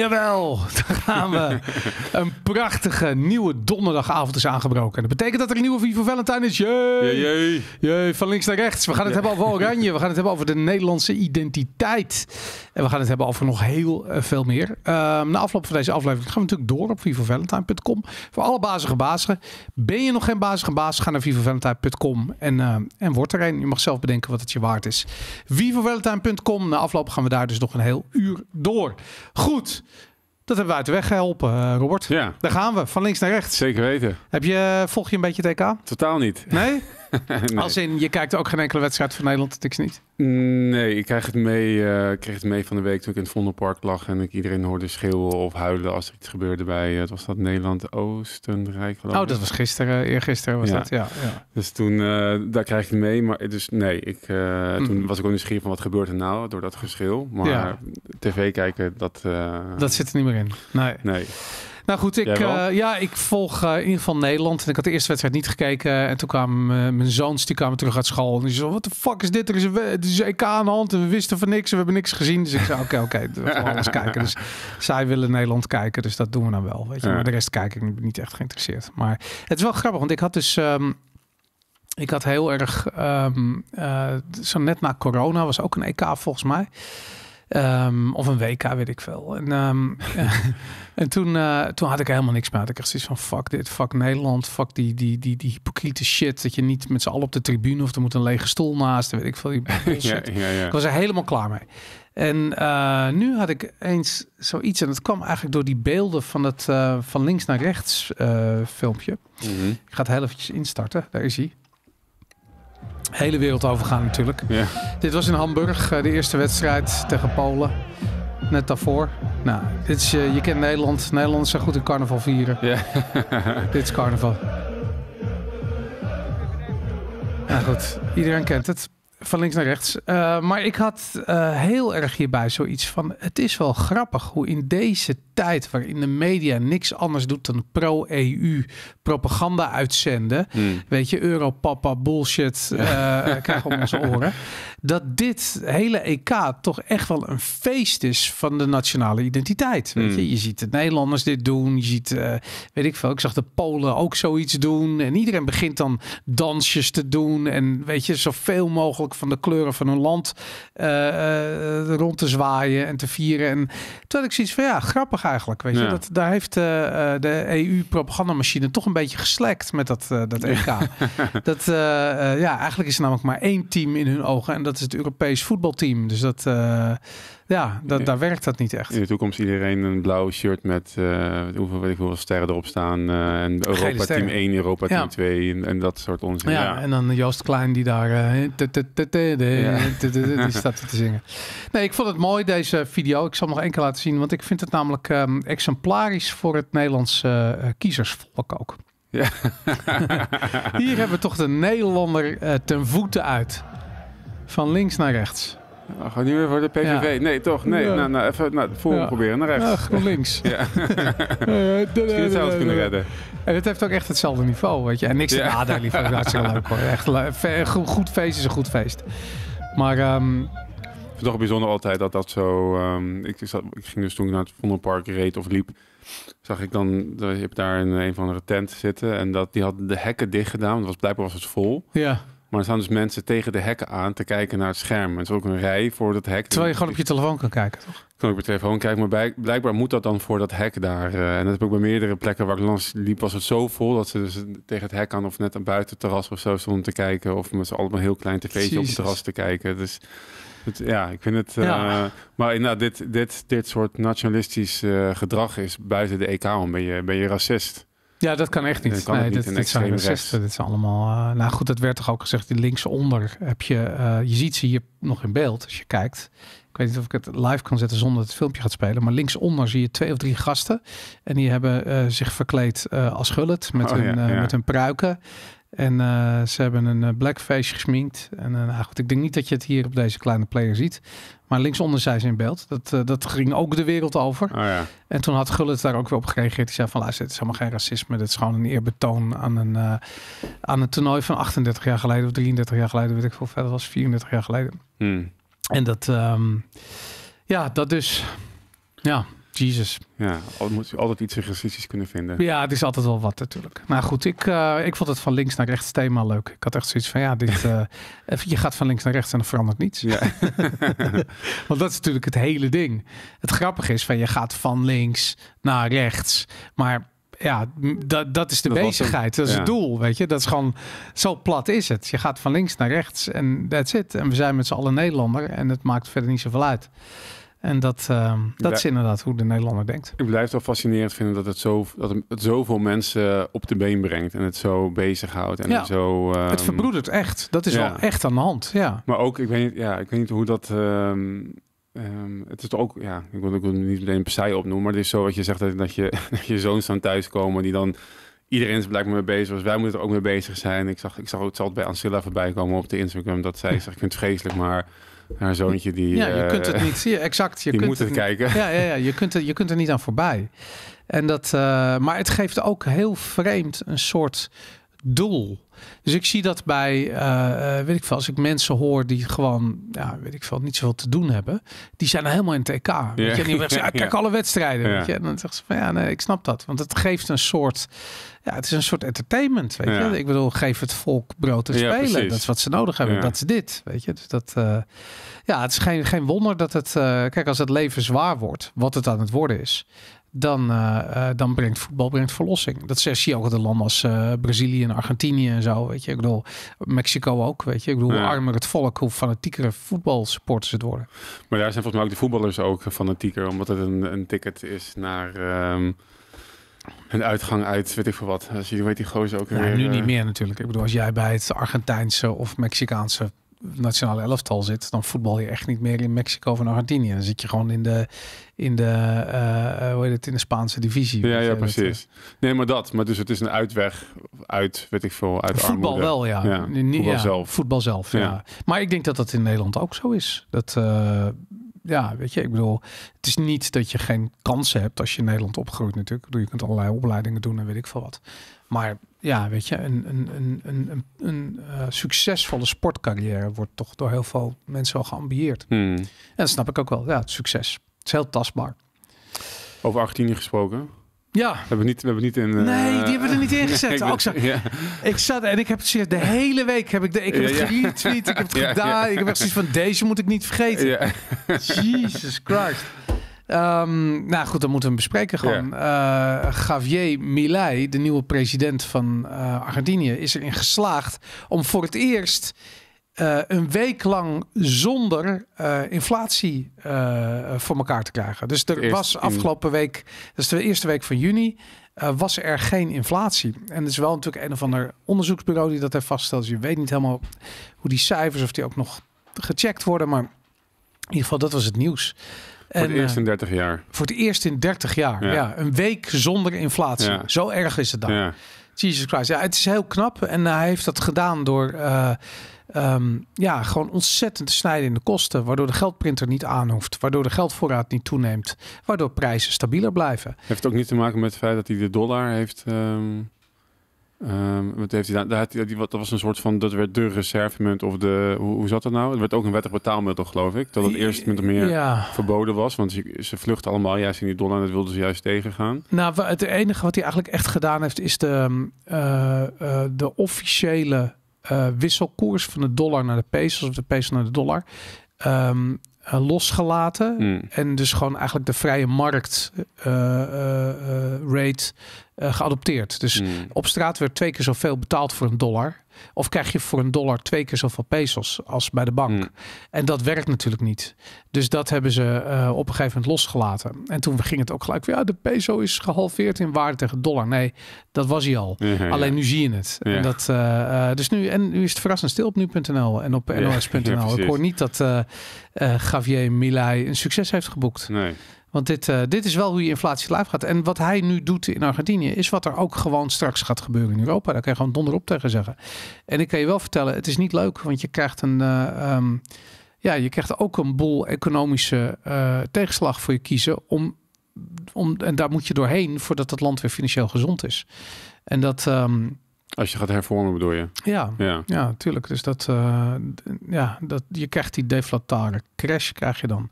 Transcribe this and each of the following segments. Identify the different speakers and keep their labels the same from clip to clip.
Speaker 1: jawel, daar gaan we. een prachtige nieuwe donderdagavond is aangebroken. Dat betekent dat er een nieuwe Vivo Valentine is. Jee, Van links naar rechts. We gaan het hebben over Oranje. We gaan het hebben over de Nederlandse identiteit. En we gaan het hebben over nog heel eh, veel meer. Ehm, na afloop van deze aflevering gaan we natuurlijk door op vivovalentine.com. Voor alle bazige bazen. Ben je nog geen bazige baas? Ga naar vivovalentine.com en, uh, en word er een. Je mag zelf bedenken wat het je waard is. Vivovalentine.com. Na afloop gaan we daar dus nog een heel uur door. Goed. Dat hebben we uit de weg geholpen, eh, Robert. Ja. Daar gaan we, van links naar rechts. Zeker weten. Heb je, eh, volg je een beetje TK? Totaal niet. Nee? Als in, je kijkt ook geen enkele wedstrijd van Nederland, is niet?
Speaker 2: Nee, ik krijg het, mee, uh, kreeg het mee van de week toen ik in het Vondelpark lag en ik iedereen hoorde schreeuwen of huilen als er iets gebeurde bij, eh, het was dat Nederland-Oostenrijk Oh, dat was
Speaker 1: gisteren, eh, eergisteren was dat, ja, ja,
Speaker 2: Dus toen, daar krijg ik het mee, maar dus nee, ik, mhm. toen was ik ook nieuwsgierig van wat gebeurt er nou door dat geschil, maar tv kijken, dat... dat zit er niet meer in, nee. Nee.
Speaker 1: Nou goed, ik, eh, ja, ik volg eh, in ieder geval Nederland. En ik had de eerste wedstrijd niet gekeken. En toen kwam eh, mijn zoons, die kwamen terug uit school. En die zei, wat de fuck is dit? Er is een, EK aan de hand en we wisten van niks en we hebben niks gezien. Dus ik zei, oké, oké, we gaan alles kijken. Dus zij willen Nederland kijken, dus dat doen we dan wel. Weet je? Maar de rest kijk ik ben niet echt geïnteresseerd. Maar het is wel grappig, want ik had dus... Ehm, ik had heel erg, ehm, zo net na corona was ook een EK volgens mij. Ehm, of een WK, weet ik veel. En, ehm, en toen, eh, toen had ik helemaal niks meer. Ik had zoiets van fuck dit, fuck Nederland, fuck die, die, die, die hypocriete shit. Dat je niet met z'n allen op de tribune of er moet een lege stoel naast. Weet ik veel. Ik was er helemaal klaar mee. En eh, nu had ik eens zoiets, en dat kwam eigenlijk door die beelden van het eh, van links naar rechts filmpje. Mhm. Ik ga het heel eventjes instarten, daar is hij hele wereld overgaan natuurlijk. Ja. Dit was in Hamburg, eh, de eerste wedstrijd tegen Polen. Net daarvoor. Nou, dit is, eh, je, kent Nederland. Nederlanders zijn goed in carnaval vieren. Ja. dit is carnaval. Nou goed, iedereen kent het van links naar rechts. Eh, maar ik had eh, heel erg hierbij zoiets van: het is wel grappig hoe in deze tijd, waarin de media niks anders doet dan pro-EU propaganda uitzenden, hmm. weet je, Europapa bullshit ja. Eh, krijgen om onze oren, dat dit hele EK toch echt wel een feest is van de nationale identiteit. Weet hmm. je? ziet de Nederlanders dit doen, je ziet, eh, weet ik veel, ik zag de Polen ook zoiets doen. En iedereen begint dan dansjes te doen en weet je, zoveel mogelijk van de kleuren van hun land eh, eh, rond te zwaaien en te vieren. En toen had ik zoiets van, ja, grappig eigenlijk, weet je. Dat, daar heeft de EU-propagandamachine toch een beetje geslekt met dat, dat EK. dat, ja, eigenlijk is er namelijk maar één team in hun ogen en dat dat is het Europees voetbalteam. Dus dat, uh, ja, dat, daar werkt dat niet echt.
Speaker 2: In de toekomst iedereen een blauw shirt met uh, hoeveel, weet ik, hoeveel sterren erop staan. Uh, en Europa Team 1, Europa Team 2 en, dat soort onzin. Ja,
Speaker 1: en dan Joost Klein die daar die staat te zingen. Nee, ik vond het mooi deze video. Ik zal nog één laten zien, want ik vind het namelijk um, exemplarisch voor het Nederlands kiezersvolk ook. Ja.
Speaker 2: Hier hebben
Speaker 1: we toch de Nederlander ten voeten uit van links naar rechts. Oh, nu weer voor de PVV. Nee, toch? Nee, nou, nou,
Speaker 2: even naar voor ja. proberen, naar rechts. Ach, naar links. ja.
Speaker 1: Misschien kunnen redden. En het heeft ook echt hetzelfde niveau, weet je. En niks te nadenken, liever. leuk hoor. Echt leuk. Goed feest is een goed feest. Maar... Um,
Speaker 2: het toch bijzonder altijd dat dat zo... Um, ik, ik, ging dus toen ik naar het Vondelpark reed of liep... zag ik dan... Je hebt daar in een van de tent zitten. En dat, die had de hekken dicht gedaan. was, blijkbaar was het vol. Ja. Maar er staan dus mensen tegen de hekken aan te kijken naar het scherm. En er is ook een rij voor dat hek. Terwijl je gewoon op je telefoon kan kijken, toch? Ik kan op je telefoon kijken, maar blijkbaar moet dat dan voor dat hek daar. Eh, en dat heb ik bij meerdere plekken waar ik langs liep, was het zo vol dat ze dus tegen het hek aan of net aan buiten terras of zo stonden te kijken. Of met z'n allen een heel klein tv'tje op het terras te kijken. Dus het, ja, ik vind het... Eh, maar nou, dit, dit, dit soort nationalistisch eh, gedrag is buiten de EK Ben je, ben je racist? Ja, dat kan echt niet. kan nee, niet dit, dit zijn Dit
Speaker 1: zijn allemaal. Eh, nou goed, dat werd toch ook gezegd. links linksonder heb je. Eh, je ziet ze hier nog in beeld als je kijkt. Ik weet niet of ik het live kan zetten zonder dat het filmpje gaat spelen. Maar linksonder zie je twee of drie gasten. En die hebben eh, zich verkleed als gullet met, oh, hun, met hun pruiken. En ze hebben een blackface gesminkt. En nou goed, ik denk niet dat je het hier op deze kleine player ziet. Maar linksonder ze in beeld. Dat, eh, dat ging ook de wereld over. Oh ja. En toen had Gullit daar ook weer op gereageerd. Die zei van luister, het is helemaal geen racisme. Dit is gewoon een eerbetoon aan een, eh, aan een toernooi van 38 jaar geleden of 33 jaar geleden. Weet ik veel verder was, 34 jaar geleden. Hmm. En dat, ehm, ja, dat dus. Ja.
Speaker 2: Jesus. Ja, moet je altijd iets racistisch kunnen vinden.
Speaker 1: Ja, het is altijd wel wat natuurlijk. Maar goed, ik, eh, ik vond het van links naar rechts thema leuk. Ik had echt zoiets van, ja, dit, eh, je gaat van links naar rechts en er verandert niets. Ja. Want dat is natuurlijk het hele ding. Het grappige is van, je gaat van links naar rechts. Maar ja, dat, dat is de bezigheid. dat is het doel, weet je. Dat is gewoon, zo plat is het. Je gaat van links naar rechts en that's it. En we zijn met z'n allen Nederlander en het maakt verder niet zoveel uit. En dat, ehm, dat is inderdaad hoe de Nederlander denkt.
Speaker 2: Ik blijf het wel fascinerend vinden dat het, zo, dat het zoveel mensen eh, op de been brengt. En het zo bezighoudt. En het, zo, het ehm, verbroedert echt. Dat is wel echt aan de hand. Ja. Maar ook, ik weet niet, ja, ik weet niet hoe dat... Um... het is ook, ja, ik wil, het niet meteen per se opnoemen, maar het is zo wat je zegt dat, dat, je, dat je zoons dan thuiskomen die dan iedereen is blijkbaar mee bezig. was. Dus wij moeten er ook mee bezig zijn. Ik zag, ik zag het altijd bij Ancilla voorbij komen op de Instagram dat zij zegt, ik vind het vreselijk, maar haar zoontje die... Ja, je kunt het eh, niet zien.
Speaker 1: Exact. Je die moet het, kijken. ja, ja, ja je, kunt er, je kunt er niet aan voorbij. En dat, eh, maar het geeft ook heel vreemd een soort doel. Dus ik zie dat bij, eh, eh, weet ik veel, als ik mensen hoor die gewoon, ja, weet ik veel, niet zoveel te doen hebben. Die zijn dan helemaal in TK. Ja. Weet je, en die zeggen, kijk alle wedstrijden. Weet je? En dan zeggen ze van, ja, nee, ik snap dat. Want het geeft een soort, ja, het is een soort entertainment, weet je. Ik bedoel, geef het volk brood te spelen. Dat is wat ze nodig hebben. Dat is dit, weet je. Dus dat, eh, ja, het is geen, geen wonder dat het, kijk, als het leven zwaar wordt, wat het aan het worden is dan, eh, eh, dan brengt voetbal brengt verlossing. Dat zie je ook in de landen als uh, Brazilië en Argentinië en zo. Weet je, ik bedoel, Mexico ook. Weet je, ik bedoel, hoe armer het volk, hoe fanatiekere voetbalsupporters het worden.
Speaker 2: Maar daar zijn volgens mij ook de voetballers ook fanatieker, omdat het een, een ticket is naar. Ehm, een uitgang uit, weet ik veel wat. Als je weet die gozer ook weer. Nu niet meer
Speaker 1: natuurlijk. Ik bedoel, als jij bij het Argentijnse of Mexicaanse nationale elftal zit, dan voetbal je echt niet meer in Mexico of in Argentinië. Dan zit je gewoon in de, in de, eh, eh, hoe heet het, in de Spaanse divisie.
Speaker 2: Ja, ja precies. Eh, nee, maar dat. Maar dus het is een uitweg uit, weet ik veel, uit Voetbal wel, ja. ja. voetbal zelf. Voetbal zelf, ja.
Speaker 1: Maar ik denk dat dat in Nederland ook zo is. Dat, ja, weet je, ik bedoel, het is niet dat je geen kansen hebt als je in Nederland opgroeit natuurlijk. Ik je kunt allerlei opleidingen doen en weet ik veel wat. Maar ja, weet je, een, een, een, een uh, succesvolle sportcarrière wordt toch door heel veel mensen al geambieerd. Hmm. En dat snap ik ook wel. Ja, succes.
Speaker 2: Het is heel tastbaar. Over 18 gesproken. Ja. We hebben niet, we hebben niet in. Uh, nee, die eh, hebben we er niet in gezet.
Speaker 1: ik, zat en ik heb het de hele week
Speaker 2: heb ik de, ik heb het ja. ik heb het gedaan, ik heb echt zoiets van
Speaker 1: deze moet ik niet vergeten. Jesus Christ. Ehm, nou goed, dan moeten we hem bespreken gewoon. Yeah. Uh, Javier Milei, de nieuwe president van eh, Argentinië, is erin geslaagd om voor het eerst eh, een week lang zonder eh, inflatie voor elkaar te krijgen. Dus er was afgelopen week, dat is de eerste week van juni, was er geen inflatie. En dat is wel natuurlijk een of ander onderzoeksbureau die dat heeft vastgesteld. Dus je weet niet helemaal hoe die cijfers, of die ook nog gecheckt worden. Maar in ieder geval, dat was het nieuws
Speaker 2: voor het eerst eh, in 30 jaar.
Speaker 1: Voor het eerst in 30 jaar, ja. een week zonder inflatie. Zo erg is het dan. Ja. Jesus Christ. Ja, het is heel knap. En eh, hij heeft dat gedaan door... Eh, ehm, ja, gewoon ontzettend te snijden in de kosten. Waardoor de geldprinter niet aanhoeft. Waardoor de geldvoorraad niet toeneemt. Waardoor prijzen stabieler blijven.
Speaker 2: Heeft het ook niet te maken met het feit dat hij de dollar heeft. Ehm, Um, wat heeft hij daar, daar had hij, dat was een soort van, dat werd de reservemunt of de, hoe, zat dat nou? Het werd ook een wettig betaalmiddel, geloof ik. Dat het eerst met meer ja. verboden was, want ze, ze vluchten allemaal juist in die dollar en dat wilden ze juist tegengaan.
Speaker 1: Nou, het enige wat hij eigenlijk echt gedaan heeft, is de, ehm, eh, eh, de officiële eh, wisselkoers van de dollar naar de pesos of de peso naar de dollar. Ehm, eh, losgelaten. Hmm. En dus gewoon eigenlijk de vrije markt eh, eh, rate geadopteerd. Dus hmm. op straat werd twee keer zoveel betaald voor een dollar of krijg je voor een dollar twee keer zoveel pesos als bij de bank. Hmm. En dat werkt natuurlijk niet. Dus dat hebben ze eh, op een gegeven moment losgelaten. En toen ging het ook gelijk weer, ja, de peso is gehalveerd in waarde tegen dollar. Nee, dat was hij al. Alleen nu zie je het. En dat, eh, eh, dus nu, en nu is het verrassend stil op nu.nl en op nos.nl. Ik hoor niet dat Javier Milei een succes heeft geboekt. Nee. Want dit, eh, dit is wel hoe je inflatie laag gaat. En wat hij nu doet in Argentinië is wat er ook gewoon straks gaat gebeuren in Europa. Daar kan je gewoon donder op tegen zeggen. En ik kan je wel vertellen, het is niet leuk, want je krijgt een. Eh, ehm, ja, je krijgt ook een boel economische eh, tegenslag voor je kiezen. Om, om, en daar moet je doorheen voordat het land weer financieel gezond is. En
Speaker 2: dat. Ehm, als je gaat hervormen, bedoel je? Ja, ja.
Speaker 1: ja tuurlijk. Dus dat, ja, dat, je krijgt die deflatare crash, krijg je dan.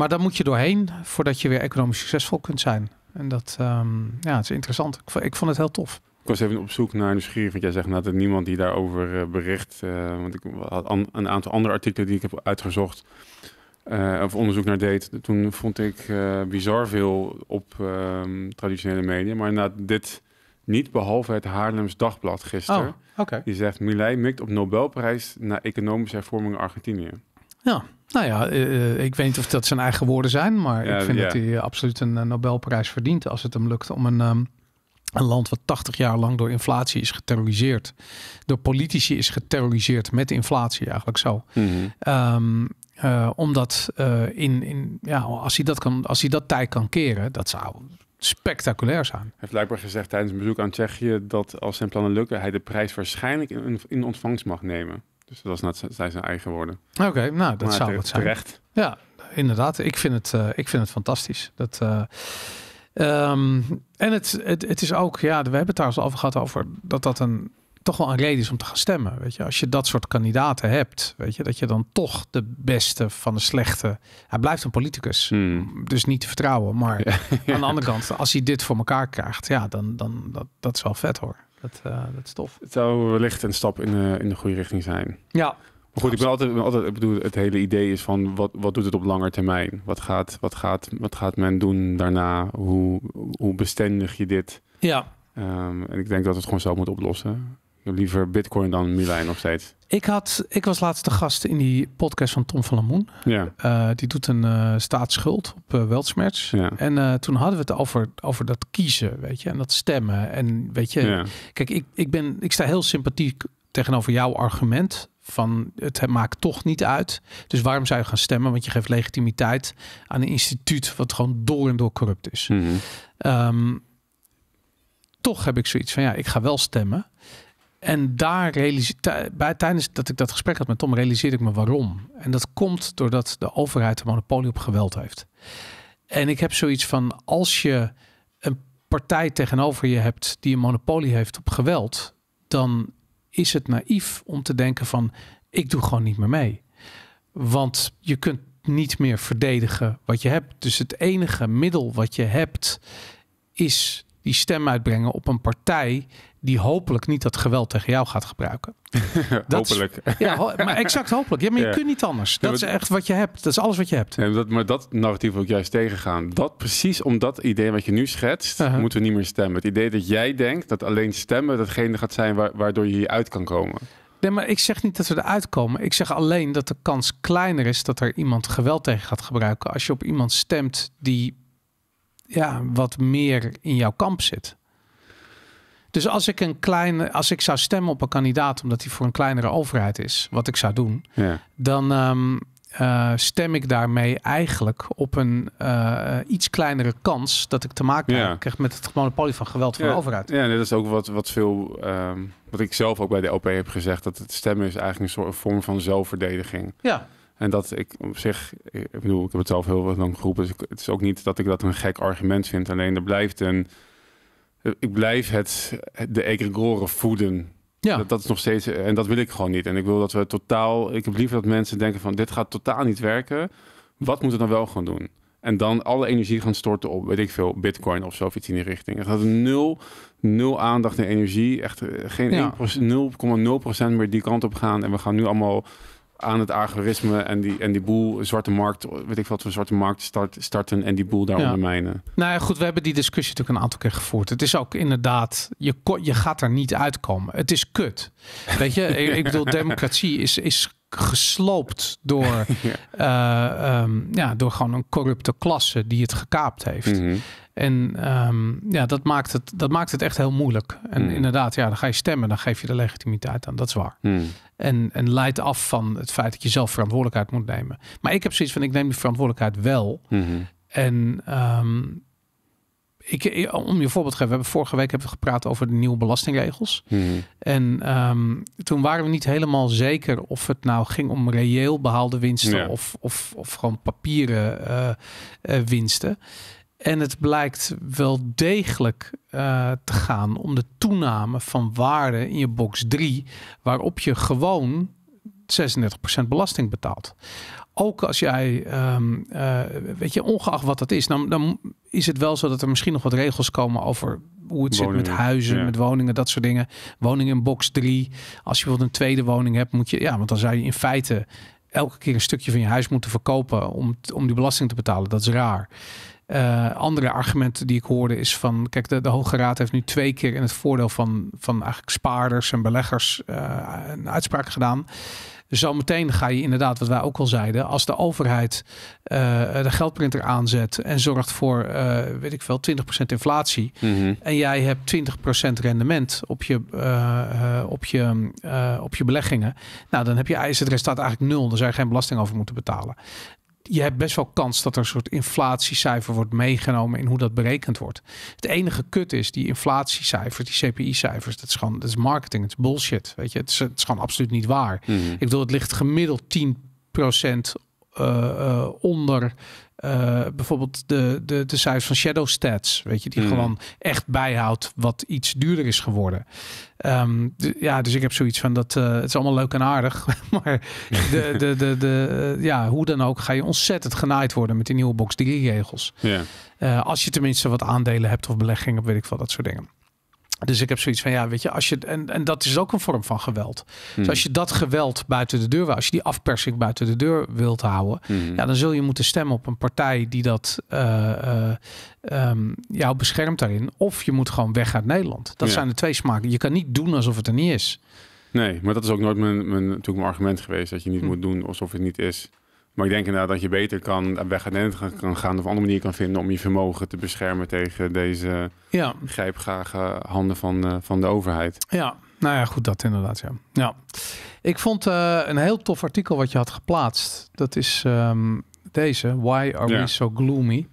Speaker 1: Maar daar moet je doorheen voordat je weer economisch succesvol kunt zijn. En dat ehm, ja, het is interessant. Ik vond, ik vond het heel tof.
Speaker 2: Ik was even op zoek naar nieuwsgierig, want jij zegt nadat niemand die daarover eh, bericht. Eh, want ik had een aantal andere artikelen die ik heb uitgezocht eh, of onderzoek naar deed. Toen vond ik bizar veel op ehm, traditionele media. Maar na dit niet behalve het Haarlems Dagblad gisteren. Oh, die zegt, Milei mikt op Nobelprijs naar economische hervormingen Argentinië.
Speaker 1: Ja. Nou ja, eh, eh, ik weet niet of dat zijn eigen woorden zijn, maar ik vind dat hij eh, absoluut een Nobelprijs verdient als het hem lukt om een, ehm, een land wat 80 jaar lang door inflatie is geterroriseerd, door politici is geterroriseerd met inflatie eigenlijk zo. Mm -hmm. omdat in, in, ja, als, hij dat kan, als hij dat tijd kan keren, dat zou
Speaker 2: spectaculair zijn. Hij heeft blijkbaar gezegd tijdens een bezoek aan Tsjechië dat als zijn plannen lukken, hij de prijs waarschijnlijk in, in ontvangst mag nemen. Dus dat was net zijn eigen woorden. Oké, nou dat zou het zijn. Terecht.
Speaker 1: Ja, inderdaad. Ik vind het, eh, ik vind het fantastisch. Dat, eh, ehm, en het, het, het is ook, ja, we hebben het daar al over gehad over dat dat een toch wel een reden is om te gaan stemmen. Weet je, als je dat soort kandidaten hebt, weet je, dat je dan toch de beste van de slechte. Hij blijft een politicus, hmm. dus niet te vertrouwen. Maar aan de andere kant, als hij dit voor elkaar krijgt, ja, dan, dan dat, dat is wel vet hoor. Dat, eh, dat is tof.
Speaker 2: Het zou wellicht een stap in, in de goede richting zijn. Ja, maar goed, ik ben altijd, altijd, ik bedoel, het hele idee is van wat, wat doet het op lange termijn? Wat gaat, wat gaat, wat gaat men doen daarna? Hoe, hoe bestendig je dit? Ja. Ehm, en ik denk dat het gewoon zelf moet oplossen. Liever Bitcoin dan Milan nog steeds.
Speaker 1: Ik, had, ik was laatste gast in die podcast van Tom van Lamoen. Ja. Eh, die doet een eh, staatsschuld op uh, Ja. En toen hadden we het over, over dat kiezen, weet je, en dat stemmen. En weet je, kijk, ik, ik, ben, ik sta heel sympathiek tegenover jouw argument van het maakt toch niet uit. Dus waarom zou je gaan stemmen? Want je geeft legitimiteit aan een instituut wat gewoon door en door corrupt is. Mm toch heb ik zoiets van ja, ik ga wel stemmen. En daar realiseer, bij, tijdens dat ik dat gesprek had met Tom, realiseerde ik me waarom. En dat komt doordat de overheid een monopolie op geweld heeft. En ik heb zoiets van: als je een partij tegenover je hebt die een monopolie heeft op geweld, dan is het naïef om te denken van ik doe gewoon niet meer mee. Want je kunt niet meer verdedigen wat je hebt. Dus het enige middel wat je hebt is die stem uitbrengen op een partij die hopelijk niet dat geweld tegen jou gaat gebruiken.
Speaker 2: hopelijk. ja, maar exact hopelijk. Ja, maar je kunt niet anders. Dat is echt wat je hebt. Dat is alles wat je hebt. En dat, maar dat narratief wil ik juist tegengaan. Dat precies om dat idee wat je nu schetst, moeten we niet meer stemmen. Het idee dat jij denkt dat alleen stemmen datgene gaat zijn waardoor je hieruit kan komen. Nee, maar ik zeg niet dat we
Speaker 1: eruit komen. Ik zeg alleen dat de kans kleiner is dat er iemand geweld tegen gaat gebruiken als je op iemand stemt die ja, wat meer in jouw kamp zit. Dus als ik een kleine, als ik zou stemmen op een kandidaat omdat hij voor een kleinere overheid is, wat ik zou doen, dan ehm, eh, stem ik daarmee eigenlijk op een eh, iets kleinere kans dat ik te maken krijg met het monopolie van geweld van ja. de overheid.
Speaker 2: Ja, dat is ook wat, wat veel, ehm, wat ik zelf ook bij de OP heb gezegd, dat het stemmen is eigenlijk een soort vorm van zelfverdediging. Ja. En dat ik op zich, ik bedoel, ik heb het zelf heel lang geroepen, dus het is ook niet dat ik dat een gek argument vind. Alleen er blijft een, ik blijf het, de egregoren voeden. Ja. Dat, is nog steeds, eh, en dat wil ik gewoon niet. En ik wil dat we totaal, ik heb liever dat mensen denken van dit gaat totaal niet werken. Wat moeten we dan wel gaan doen? En dan alle energie gaan storten op, weet ik veel, bitcoin of zo, of iets in die richting. Het had nul, nul aandacht en energie. Echt eh, geen ja. 0,0% meer die kant op gaan. En we gaan nu allemaal aan het agorisme en die, en die boel zwarte markt, weet ik wat voor zwarte markt starten en die boel daar ondermijnen. Nou ja, goed,
Speaker 1: we hebben die discussie natuurlijk een aantal keer gevoerd. Het is ook inderdaad, je, je gaat er niet uitkomen. Het is kut. Weet je, ik, ik bedoel, democratie is, is gesloopt door, ja. Eh, ehm, ja, door gewoon een corrupte klasse die het gekaapt heeft. Mhm. En ehm, ja, dat maakt, het, dat maakt het echt heel moeilijk. En mhm. inderdaad, ja, dan ga je stemmen, dan geef je de legitimiteit aan. Dat is waar. Mhm. En, en leidt af van het feit dat je zelf verantwoordelijkheid moet nemen. Maar ik heb zoiets van, ik neem die verantwoordelijkheid wel. En um, ik, eh, om je voorbeeld te geven, we hebben vorige week hebben we gepraat over de nieuwe belastingregels. Mhm. En ehm, toen waren we niet helemaal zeker of het nou ging om reëel behaalde winsten of, of, of gewoon papieren eh, eh, winsten. En het blijkt wel degelijk te gaan om de toename van waarde in je box 3, waarop je gewoon 36% belasting betaalt ook als jij, ehm, eh, weet je, ongeacht wat dat is, dan, dan, is het wel zo dat er misschien nog wat regels komen over hoe het zit met huizen, met woningen, dat soort dingen. Woning in box 3. Als je bijvoorbeeld een tweede woning hebt, moet je, ja, want dan zou je in feite elke keer een stukje van je huis moeten verkopen om, om die belasting te betalen. Dat is raar. Eh, andere argumenten die ik hoorde is van, kijk, de, de Hoge Raad heeft nu twee keer in het voordeel van, van eigenlijk spaarders en beleggers eh, een uitspraak gedaan. Dus zometeen ga je inderdaad, wat wij ook al zeiden, als de overheid eh, de geldprinter aanzet en zorgt voor, eh, weet ik veel, 20% inflatie. Mhm. En jij hebt 20% rendement op je, eh, op, je, op je beleggingen. Nou, dan heb je is het resultaat eigenlijk nul. dan zou je geen belasting over moeten betalen je hebt best wel kans dat er een soort inflatiecijfer wordt meegenomen in hoe dat berekend wordt. Het enige kut is die inflatiecijfers, die CPI-cijfers, dat is gewoon dat is marketing, het is bullshit. Weet je, het is, gewoon absoluut niet waar. Mhm. Ik bedoel, het ligt gemiddeld 10% uh, eh, eh, onder eh, bijvoorbeeld de, de, de cijfers van Shadow Stats, weet je, die hmm. gewoon echt bijhoudt wat iets duurder is geworden. Ehm, ja, dus ik heb zoiets van dat eh, het is allemaal leuk en aardig, maar de, de, de, de, eh, ja, hoe dan ook ga je ontzettend genaaid worden met die nieuwe box 3 regels. als je tenminste wat aandelen hebt of beleggingen, weet ik veel, dat soort dingen. Dus ik heb zoiets van, ja, weet je, als je, en, en dat is ook een vorm van geweld. Dus hmm. als je dat geweld buiten de deur wil, als je die afpersing buiten de deur wilt houden, hmm. ja, dan zul je moeten stemmen op een partij die dat eh, eh, ehm, jou beschermt daarin. Of je moet gewoon weg uit Nederland.
Speaker 2: Dat zijn de twee smaken. Je kan niet doen alsof het er niet is. Nee, maar dat is ook nooit mijn, mijn, natuurlijk mijn argument geweest. Dat je niet hmm. moet doen alsof het niet is. Maar ik denk inderdaad dat je beter kan weg kan gaan of een andere manier kan vinden om je vermogen te beschermen tegen deze ja. grijpgrage handen van, eh, van de overheid.
Speaker 1: Ja, nou ja, goed, dat inderdaad. Ja. ja. Ik vond eh, een heel tof artikel wat je had geplaatst. Dat is ehm, deze: Why are we so
Speaker 2: gloomy?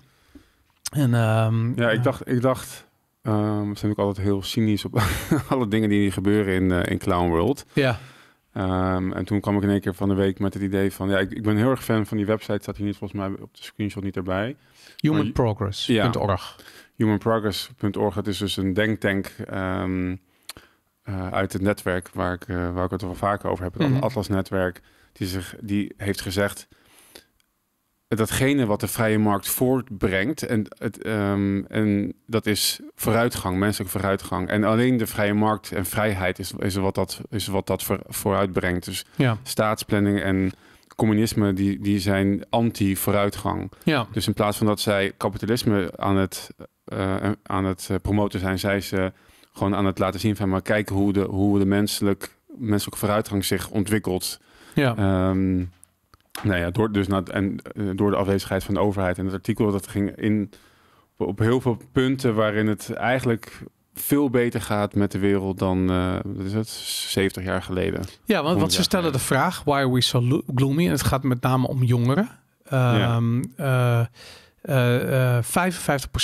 Speaker 2: En, ehm, ja, ik eh, dacht, ik dacht um, zijn ook altijd heel cynisch op alle dingen die hier gebeuren in, uh, in Clown World. Ja. Ehm, en toen kwam ik in één keer van de week met het idee van, ja, ik, ik, ben heel erg fan van die website, staat hier niet volgens mij op de screenshot niet erbij. Humanprogress.org. Humanprogress.org, het is dus een denktank ehm, eh, uit het netwerk waar ik, eh, waar ik het al vaker over heb, het mhm. Atlas-netwerk, die, zich, die heeft gezegd, datgene wat de vrije markt voortbrengt. En, het, ehm, en dat is vooruitgang, menselijke vooruitgang. En alleen de vrije markt en vrijheid is, is wat dat, is wat dat voor, vooruitbrengt. Dus ja. staatsplanning en communisme die, die zijn anti-vooruitgang. Ja. Dus in plaats van dat zij kapitalisme aan het, eh, aan het eh, promoten zijn, zijn ze gewoon aan het laten zien van maar kijken hoe de, hoe de menselijk, menselijke vooruitgang zich ontwikkelt. Ja. Ehm, nou ja, door, dus na, en, eh, door de afwezigheid van de overheid. En het artikel dat ging in op heel veel punten waarin het eigenlijk veel beter gaat met de wereld dan uh, is het, 70 jaar geleden. Ja, want, ze
Speaker 1: stellen de vraag: why are we so gloomy? En het gaat met name om jongeren. Ehm, ja. 55% eh,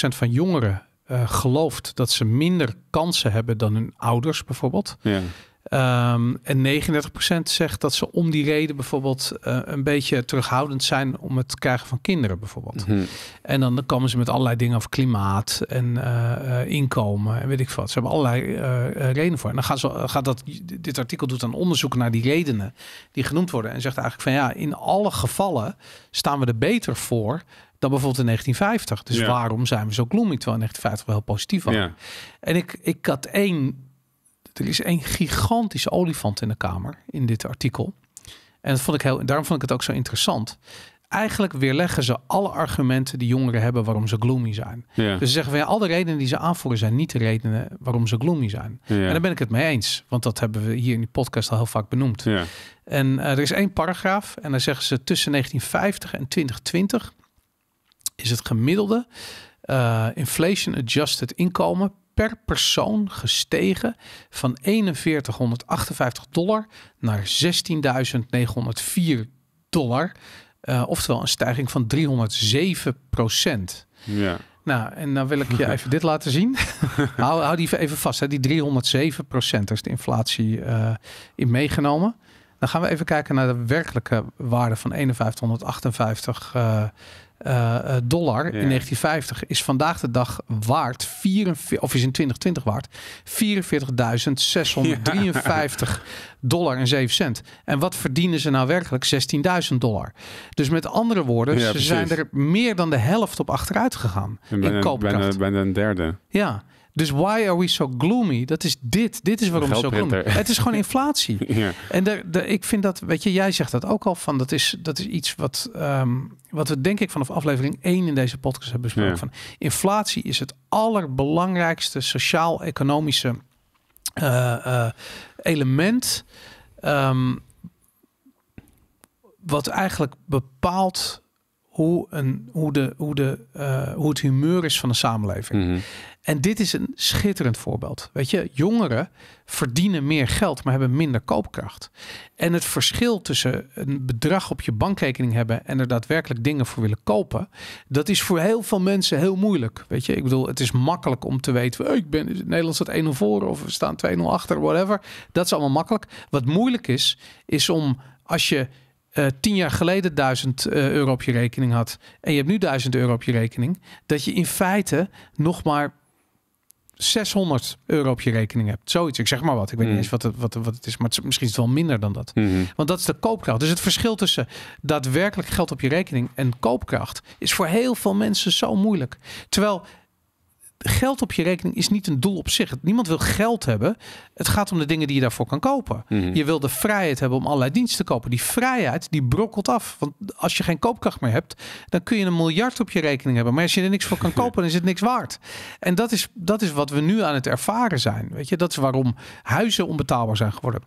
Speaker 1: van jongeren gelooft dat ze minder kansen hebben dan hun ouders, bijvoorbeeld. Ja. Ehm, en 39% zegt dat ze om die reden bijvoorbeeld eh, een beetje terughoudend zijn om het krijgen van kinderen bijvoorbeeld. Mhm. En dan, komen ze met allerlei dingen over klimaat en eh, eh, inkomen en weet ik wat. Ze hebben allerlei redenen voor. En dan gaat, zo, gaat dat, dit artikel doet dan onderzoek naar die redenen die genoemd worden. En zegt eigenlijk van ja, in alle gevallen staan we er beter voor dan bijvoorbeeld in 1950. Dus waarom zijn we zo gloomy? Terwijl in 1950 wel heel positief waren. En ik, ik had één er is een gigantische olifant in de kamer in dit artikel. En dat vond ik heel, daarom vond ik het ook zo interessant. Eigenlijk weerleggen ze alle argumenten die jongeren hebben waarom ze gloomy zijn. Dus ze zeggen van ja, al de redenen die ze aanvoeren zijn niet de redenen waarom ze gloomy zijn. En daar ben ik het mee eens, want dat hebben we hier in die podcast al heel vaak benoemd. En eh, er is één paragraaf en daar zeggen ze tussen 1950 en 2020 is het gemiddelde eh, inflation-adjusted inkomen per persoon gestegen van 4158 dollar naar 16.904 dollar. Eh, oftewel een stijging van 307 procent. Ja. Nou, en dan nou wil ik je even dit laten zien. hou, hou die even vast, hè. die 307 procent, is de inflatie uh, in meegenomen. Dan gaan we even kijken naar de werkelijke waarde van 5158 uh, eh, eh, eh, dollar in 1950 is vandaag de dag waard, 44, of is in 2020 waard, 44.653 dollar en 7 cent. En wat verdienen ze nou werkelijk? 16.000 dollar. Dus met andere woorden, ze zijn er meer dan de helft op achteruit gegaan. bijna, in koopkracht.
Speaker 2: Bijna, een derde.
Speaker 1: Ja, dus why are we so gloomy? Dat is dit. Dit is waarom we zo gloomy. Het is gewoon inflatie. En ik vind dat, weet je, jij zegt dat ook al van. Dat is, dat is iets wat, ehm, wat we denk ik vanaf aflevering 1 in deze podcast hebben besproken. Van inflatie is het allerbelangrijkste sociaal-economische eh, eh, element. Ehm, wat eigenlijk bepaalt hoe, een, hoe, de, hoe, de, eh, hoe het humeur is van de samenleving. Mhm. En dit is een schitterend voorbeeld. Weet je, jongeren verdienen meer geld, maar hebben minder koopkracht. En het verschil tussen een bedrag op je bankrekening hebben en er daadwerkelijk dingen voor willen kopen, dat is voor heel veel mensen heel moeilijk. Weet je, ik bedoel, het is makkelijk om te weten, ik ben in Nederland staat 1-0 voor of we staan 2-0 achter, whatever. Dat is allemaal makkelijk. Wat moeilijk is, is om als je eh, tien jaar geleden 1000 eh, euro op je rekening had en je hebt nu 1000 euro op je rekening, dat je in feite nog maar 600 euro op je rekening hebt. Zoiets, ik zeg maar wat. Ik weet niet hmm. eens wat het, wat, wat het is, maar het is, misschien is het wel minder dan dat. Hmm. Want dat is de koopkracht. Dus het verschil tussen daadwerkelijk geld op je rekening en koopkracht is voor heel veel mensen zo moeilijk. Terwijl geld op je rekening is niet een doel op zich. Niemand wil geld hebben. Het gaat om de dingen die je daarvoor kan kopen. Mhm. Je wil de vrijheid hebben om allerlei diensten te kopen. Die vrijheid die brokkelt af. Want als je geen koopkracht meer hebt, dan kun je een miljard op je rekening hebben. Maar als je er niks voor kan kopen, dan is het niks waard. En dat is, dat is wat we nu aan het ervaren zijn. Weet je, dat is waarom huizen onbetaalbaar zijn geworden.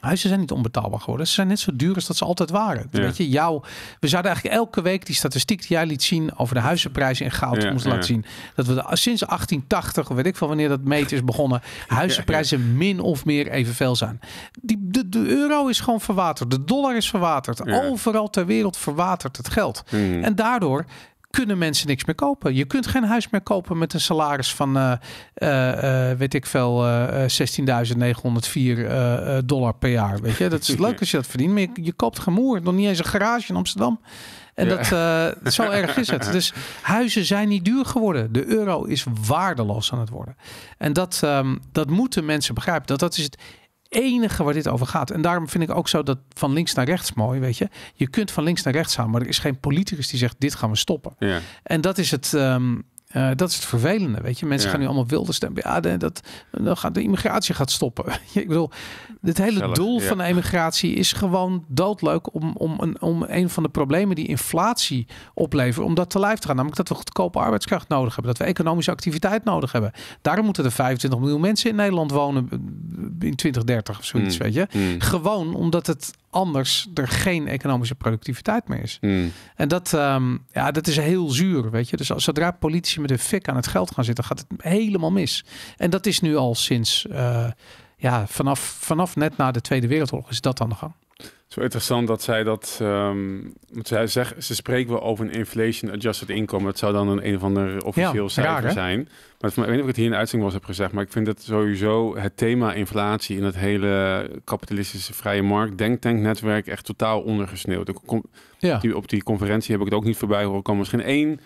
Speaker 1: Huizen zijn niet onbetaalbaar geworden. Ze zijn net zo duur als dat ze altijd waren. Weet je, jou, we zouden eigenlijk elke week die statistiek die jij liet zien over de huizenprijzen in Goud ja, laten zien. Dat we de, sinds 1880, weet ik van wanneer dat meet is begonnen, huizenprijzen min of meer evenveel zijn. Die, de, de, euro is gewoon verwaterd. De dollar is verwaterd. Overal ter wereld verwatert het geld. Mhm. En daardoor kunnen mensen niks meer kopen. Je kunt geen huis meer kopen met een salaris van, eh, eh, eh, weet ik veel, 16.904 dollar per jaar. Weet je, dat is leuk als je dat verdient, maar je, koopt koopt gemoer, nog niet eens een garage in Amsterdam. En dat dat, zo erg is het. Dus huizen zijn niet duur geworden. De euro is waardeloos aan het worden. En dat, ehm, dat moeten mensen begrijpen. Dat, dat is het enige waar dit over gaat. En daarom vind ik ook zo dat van links naar rechts mooi, weet je. Je kunt van links naar rechts gaan, maar er is geen politicus die zegt, dit gaan we stoppen. Ja. En dat is het... Ehm, eh, dat is het vervelende, weet je. Mensen gaan nu allemaal wilde stemmen. Ja, de, dat, gaat de immigratie gaat stoppen. ik bedoel, het hele doel van de immigratie is gewoon doodleuk om, om, een, om een van de problemen die inflatie oplevert, om dat te lijf te gaan. Namelijk dat we goedkope arbeidskracht nodig hebben, dat we economische activiteit nodig hebben. Daarom moeten er 25 miljoen mensen in Nederland wonen eh, in 2030 of zoiets, mm, weet je. Mm. Gewoon omdat het anders er geen economische productiviteit meer is. Mm. En dat, ehm, ja, dat is heel zuur, weet je. Dus zodra politici met de fik aan het geld gaan zitten, gaat het helemaal mis. En dat is nu al sinds, eh, ja, vanaf, vanaf net na de Tweede Wereldoorlog is dat aan de gang.
Speaker 2: Zo interessant dat zij dat. Um, zij zeggen, ze spreken wel over een inflation-adjusted inkomen. Dat zou dan een, een of ander officieel ja, cijfer zijn. Maar ik weet niet of ik het hier in uitzending was heb gezegd. Maar ik vind dat sowieso het thema inflatie in het hele kapitalistische vrije markt denktanknetwerk echt totaal ondergesneeuwd. Ik kom, ja. die, op die conferentie heb ik het ook niet voorbij horen komen. Misschien één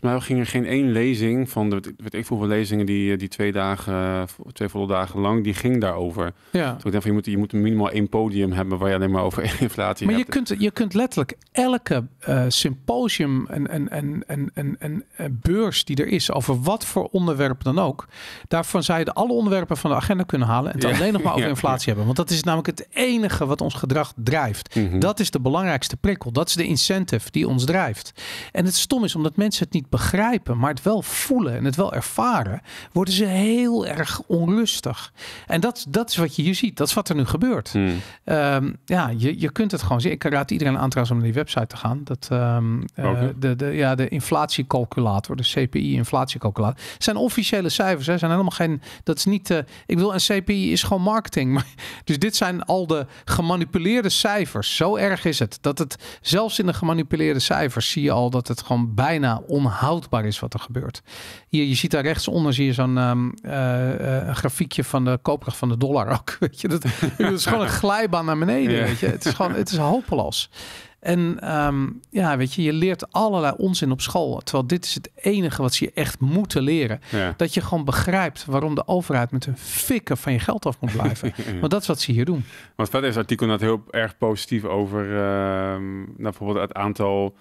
Speaker 2: Volgens mij ging er geen één lezing van de, weet ik hoeveel lezingen die, eh, die twee dagen, eh, twee volle dagen lang, die ging daarover. Ja. ik dacht van, je moet, je moet minimaal één podium hebben waar je alleen maar over inflatie Maar hebt. je
Speaker 1: kunt, je kunt letterlijk elke eh, symposium en, en, en, en, en, en, beurs die er is, over wat voor onderwerp dan ook, daarvan zou je alle onderwerpen van de agenda kunnen halen en het alleen nog maar over inflatie hebben. Want dat is namelijk het enige wat ons gedrag drijft. Mhm. Dat is de belangrijkste prikkel. Dat is de incentive die ons drijft. En het stom is omdat mensen het niet begrijpen, maar het wel voelen en het wel ervaren, worden ze heel erg onrustig. En dat, dat is wat je hier ziet. Dat is wat er nu gebeurt. Hmm. Ehm, ja, je, je kunt het gewoon zien. Ik raad iedereen aan trouwens om naar die website te gaan. Dat, ehm, eh, de, de, ja, de inflatiecalculator, de CPI-inflatiecalculator. zijn officiële cijfers. Hè. Zijn helemaal geen, dat is niet, uh, ik wil een CPI is gewoon marketing. Maar, dus dit zijn al de gemanipuleerde cijfers. Zo erg is het. Dat het zelfs in de gemanipuleerde cijfers zie je al dat het gewoon bijna onhoudbaar Houdbaar is wat er gebeurt. Hier, je ziet daar rechtsonder zie je zo'n ehm, eh, eh, grafiekje van de koopkracht van de dollar ook. Weet je? Dat, is gewoon een glijbaan naar beneden. Weet je? Het is gewoon, het is hopeloos. En ehm, ja, weet je, je leert allerlei onzin op school. Terwijl dit is het enige wat ze je echt moeten leren. Dat je gewoon begrijpt waarom de overheid met een fikker van je geld af moet blijven. Want dat is wat ze hier doen.
Speaker 2: Want verder is het artikel net heel erg positief over ehm, nou, bijvoorbeeld het aantal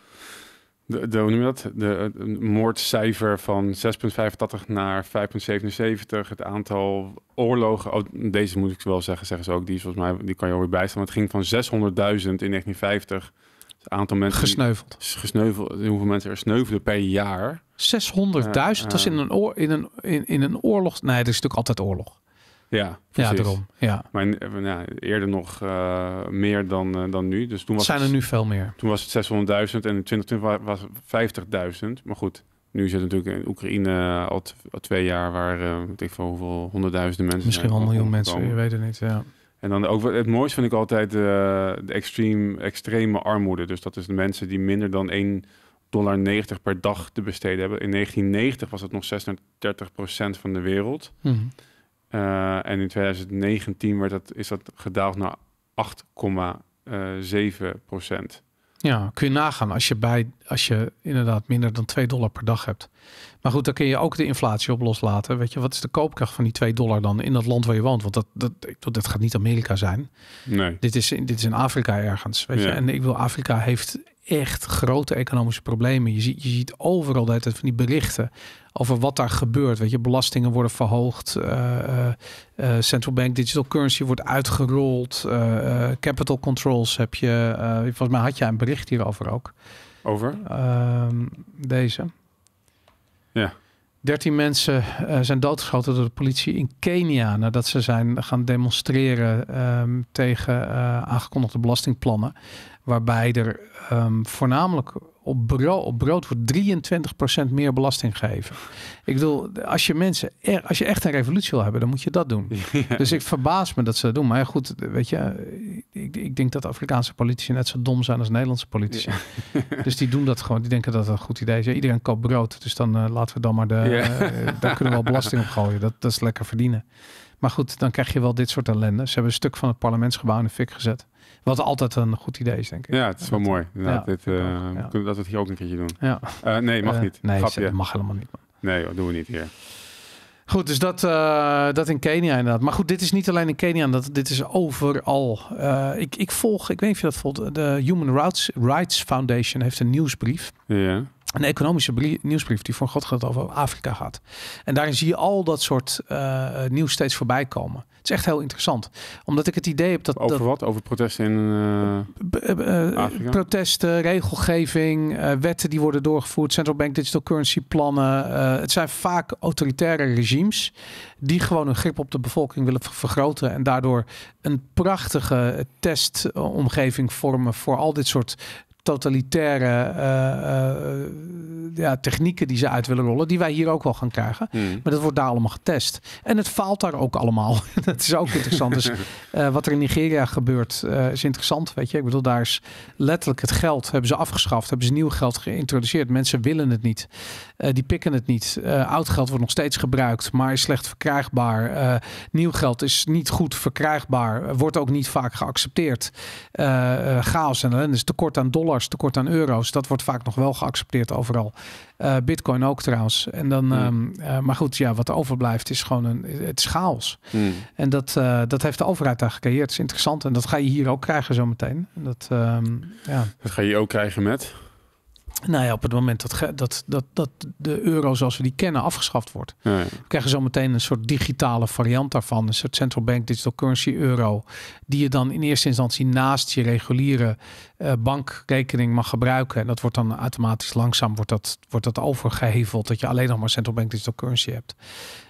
Speaker 2: de, de, hoe noem je dat? De, eh, moordcijfer van 6,85 naar 5,77. Het aantal oorlogen. Oh, deze moet ik wel zeggen, zeggen ze ook. Die, is volgens mij, die kan je alweer bijstaan. het ging van 600.000 in 1950. Dus het aantal mensen. Gesneuveld. gesneuveld. Hoeveel mensen er sneuvelden per jaar? 600.000.
Speaker 1: was eh, dat is in eh. een, oor, in, een, in, in een oorlog. Nee, dat is natuurlijk altijd oorlog.
Speaker 2: Ja, precies. Ja, daarom. Ja. Maar eh, eerder nog eh, meer dan, eh, dan nu. Dus toen was zijn er het, nu veel meer. Toen was het 600.000 en in 2020 was het 50.000. Maar goed, nu zit natuurlijk in Oekraïne al, twee jaar waar, uh, ik van hoeveel honderdduizenden mensen Misschien wel een miljoen mensen, je weet het niet, ja. En dan ook, het mooiste vind ik altijd de extreme, extreme armoede. Dus dat is de mensen die minder dan 1 dollar 90 per dag te besteden hebben. In 1990 was het nog 36% van de wereld. Mhm. Eh, en in 2019 werd dat, is dat gedaald naar 8,7 eh, procent.
Speaker 1: Ja, kun je nagaan als je, bij, als je inderdaad minder dan 2 dollar per dag hebt. Maar goed, dan kun je ook de inflatie op loslaten. Weet je, wat is de koopkracht van die 2 dollar dan in dat land waar je woont? Want dat, dat, dat gaat niet Amerika zijn. Nee. Dit, is, dit is in Afrika ergens. Weet je? En ik wil, Afrika heeft echt grote economische problemen. Je ziet, je ziet overal dat van die berichten over wat daar gebeurt. Weet je, belastingen worden verhoogd, eh, eh, eh, central bank digital currency wordt uitgerold, capital controls heb je. volgens mij had jij een bericht hierover ook. Over? Ehm, deze. Ja. 13 mensen zijn doodgeschoten door de politie in Kenia nadat ze zijn gaan demonstreren ehm, tegen aangekondigde belastingplannen waarbij er ehm, voornamelijk op brood, op brood wordt 23% meer belasting gegeven. Ik bedoel, als je mensen, er, als je echt een revolutie wil hebben, dan moet je dat doen. Dus ik verbaas me dat ze dat doen. Maar ja, goed, weet je, ik, ik, denk dat Afrikaanse politici net zo dom zijn als Nederlandse politici. Dus die doen dat gewoon. Die denken dat dat een goed idee is. iedereen koopt brood, dus dan eh, laten we dan maar de, eh, daar kunnen we wel belasting op gooien. Dat, dat is lekker verdienen. Maar goed, dan krijg je wel dit soort ellende. Ze hebben een stuk van het parlementsgebouw in de fik gezet. Wat altijd een goed idee is, denk ik. Ja, het is wel mooi. Dat dit, eh, Kunnen we dat het hier ook een keertje doen?
Speaker 2: Ja. Eh, nee, mag eh, niet. nee, dat mag helemaal niet. Man. Nee, dat doen we niet hier.
Speaker 1: Goed, dus dat, dat in Kenia inderdaad. Maar goed, dit is niet alleen in Kenia, dat, dit is overal. ik, ik volg, ik weet niet of je dat volgt, de Human Rights, Rights Foundation heeft een nieuwsbrief. Ja een economische nieuwsbrief die voor God gaat over Afrika gaat. En daarin zie je al dat soort eh, eh, nieuws steeds voorbij komen. Het is echt heel interessant. Omdat ik het idee heb dat... Over wat? Over protesten in eh, Afrika? Protesten, regelgeving, wetten die worden doorgevoerd. Central Bank Digital Currency plannen. het zijn vaak autoritaire regimes die gewoon een grip op de bevolking willen vergroten. En daardoor een prachtige testomgeving vormen voor al dit soort totalitaire eh, eh, ja, technieken die ze uit willen rollen, die wij hier ook wel gaan krijgen. Hmm. Maar dat wordt daar allemaal getest. En het faalt daar ook allemaal. dat is ook interessant. dus eh, wat er in Nigeria gebeurt is interessant, weet je. Ik bedoel, daar is letterlijk het geld hebben ze afgeschaft, hebben ze nieuw geld geïntroduceerd. Mensen willen het niet. die pikken het niet. oud geld wordt nog steeds gebruikt, maar is slecht verkrijgbaar. nieuw geld is niet goed verkrijgbaar, wordt ook niet vaak geaccepteerd. Uh, chaos en ellende is tekort aan dollar tekort aan euro's. Dat wordt vaak nog wel geaccepteerd overal. Eh, Bitcoin ook trouwens. En dan, hmm. ehm, eh, maar goed, ja, wat overblijft is gewoon een, het schaals hmm. En dat, eh, dat heeft de overheid daar gecreëerd. is interessant en dat ga je hier ook krijgen zometeen. Dat, ehm, ja.
Speaker 2: dat ga je ook krijgen met?
Speaker 1: Nou ja, op het moment dat, dat, dat, dat de euro zoals we die kennen afgeschaft wordt, ja, ja. krijgen zo meteen een soort digitale variant daarvan. Een soort central bank digital currency euro, die je dan in eerste instantie naast je reguliere eh, bankrekening mag gebruiken. En dat wordt dan automatisch langzaam wordt dat, wordt dat overgeheveld, dat je alleen nog maar central bank digital currency hebt.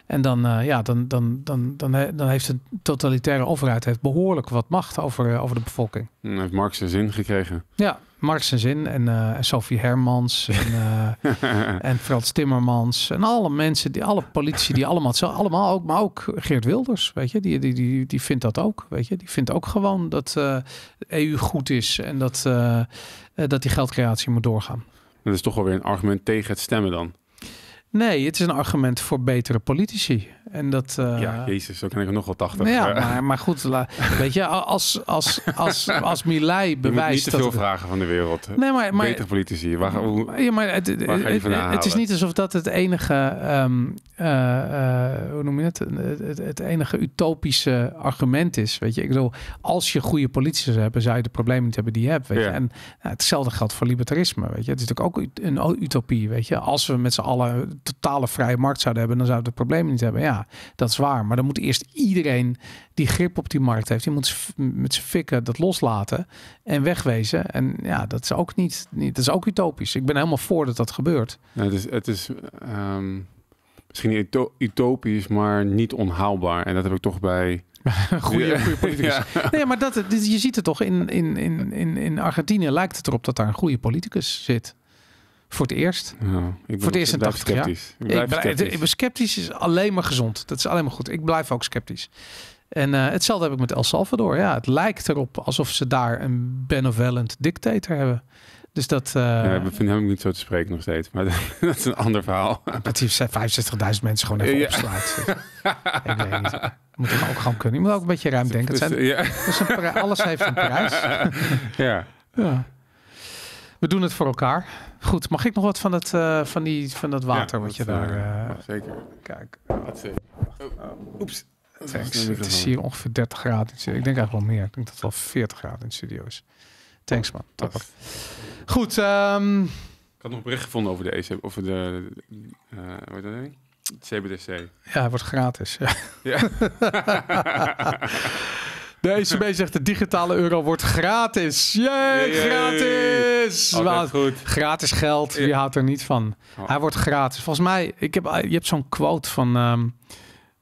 Speaker 1: En dan, eh, ja, dan, dan, dan, dan, dan heeft de totalitaire overheid heeft behoorlijk wat macht over, eh, over de bevolking.
Speaker 2: Dan heeft Marx zijn zin gekregen.
Speaker 1: Ja, Marx zijn zin en, uh, Sophie Hermans en,
Speaker 2: uh, en
Speaker 1: Frans Timmermans en alle mensen, die, alle politici die allemaal, allemaal ook, maar ook Geert Wilders, weet je, die, die, die, die vindt dat ook, weet je, die vindt ook gewoon dat de EU goed is en dat, dat die geldcreatie moet doorgaan.
Speaker 2: Dat is toch wel weer een argument tegen het stemmen dan.
Speaker 1: Nee, het is een argument voor betere politici. En dat, eh, ja,
Speaker 2: jezus, zo kan ik er nog wel 80. Nou ja, maar,
Speaker 1: maar goed, weet je, als, als, als, als Milai bewijst... niet te veel vragen
Speaker 2: van de wereld. Nee, maar, betere politici, waar, ja, maar het, waar ga je het, het, is niet alsof
Speaker 1: dat het enige, ehm, eh, eh, hoe noem je het? het? enige utopische argument is. Weet je, ik bedoel, als je goede politici hebben, zou je de problemen niet hebben die je hebt. Weet je? En nou, hetzelfde geldt voor libertarisme. Weet je, het is natuurlijk ook een utopie. Weet je, als we met z'n allen totale vrije markt zouden hebben, dan zouden we het probleem niet hebben. Ja, dat is waar. Maar dan moet eerst iedereen die grip op die markt heeft, die moet met zijn fikken dat loslaten en wegwezen. En ja, dat is ook niet, niet dat is ook utopisch. Ik ben helemaal voor dat dat gebeurt.
Speaker 2: het is, het is um, misschien utopisch, maar niet onhaalbaar. En dat heb ik toch bij goede, politicus.
Speaker 1: Nee, maar dat, je ziet het toch in, in, in, in Argentinië lijkt het erop dat daar een goede politicus zit. Voor het eerst. Ja, ik Voor het eerst in 80 jaar. Ik, blijf sceptisch. Ik, sceptisch is alleen maar gezond. Dat is alleen maar goed. Ik blijf ook sceptisch. En eh, hetzelfde heb ik met El Salvador. Ja, het lijkt erop alsof ze daar een benevolent dictator hebben. Dus dat... Uh, ja, we
Speaker 2: vinden hem niet zo te spreken nog steeds. Maar dat, is een ander verhaal.
Speaker 1: Dat hij 65.000 mensen gewoon even ja. opslaat. ik Moet ook gaan kunnen. Je moet ook een beetje ruim denken. zijn, ja. alles heeft een prijs. ja. ja. We doen het voor elkaar. Goed, mag ik nog wat van, het, eh, van, die, van
Speaker 2: dat water wat je daar... Uh, zeker. Kijk. Oh, oeps. Thanks. is hier
Speaker 1: ongeveer 30 graden. ik denk eigenlijk wel meer. Ik denk dat het wel 40 graden in de studio is. Thanks man. Goed. Um...
Speaker 2: Ik had nog bericht gevonden over de ECB over de, wat wat dat CBDC.
Speaker 1: Ja, het wordt gratis. Ja. ja. De ECB zegt de digitale euro wordt gratis. Jee, gratis! Wat, goed. Gratis geld, wie houdt er niet van? Oh. Hij wordt gratis. Volgens mij, ik heb, je hebt zo'n quote van... Ehm,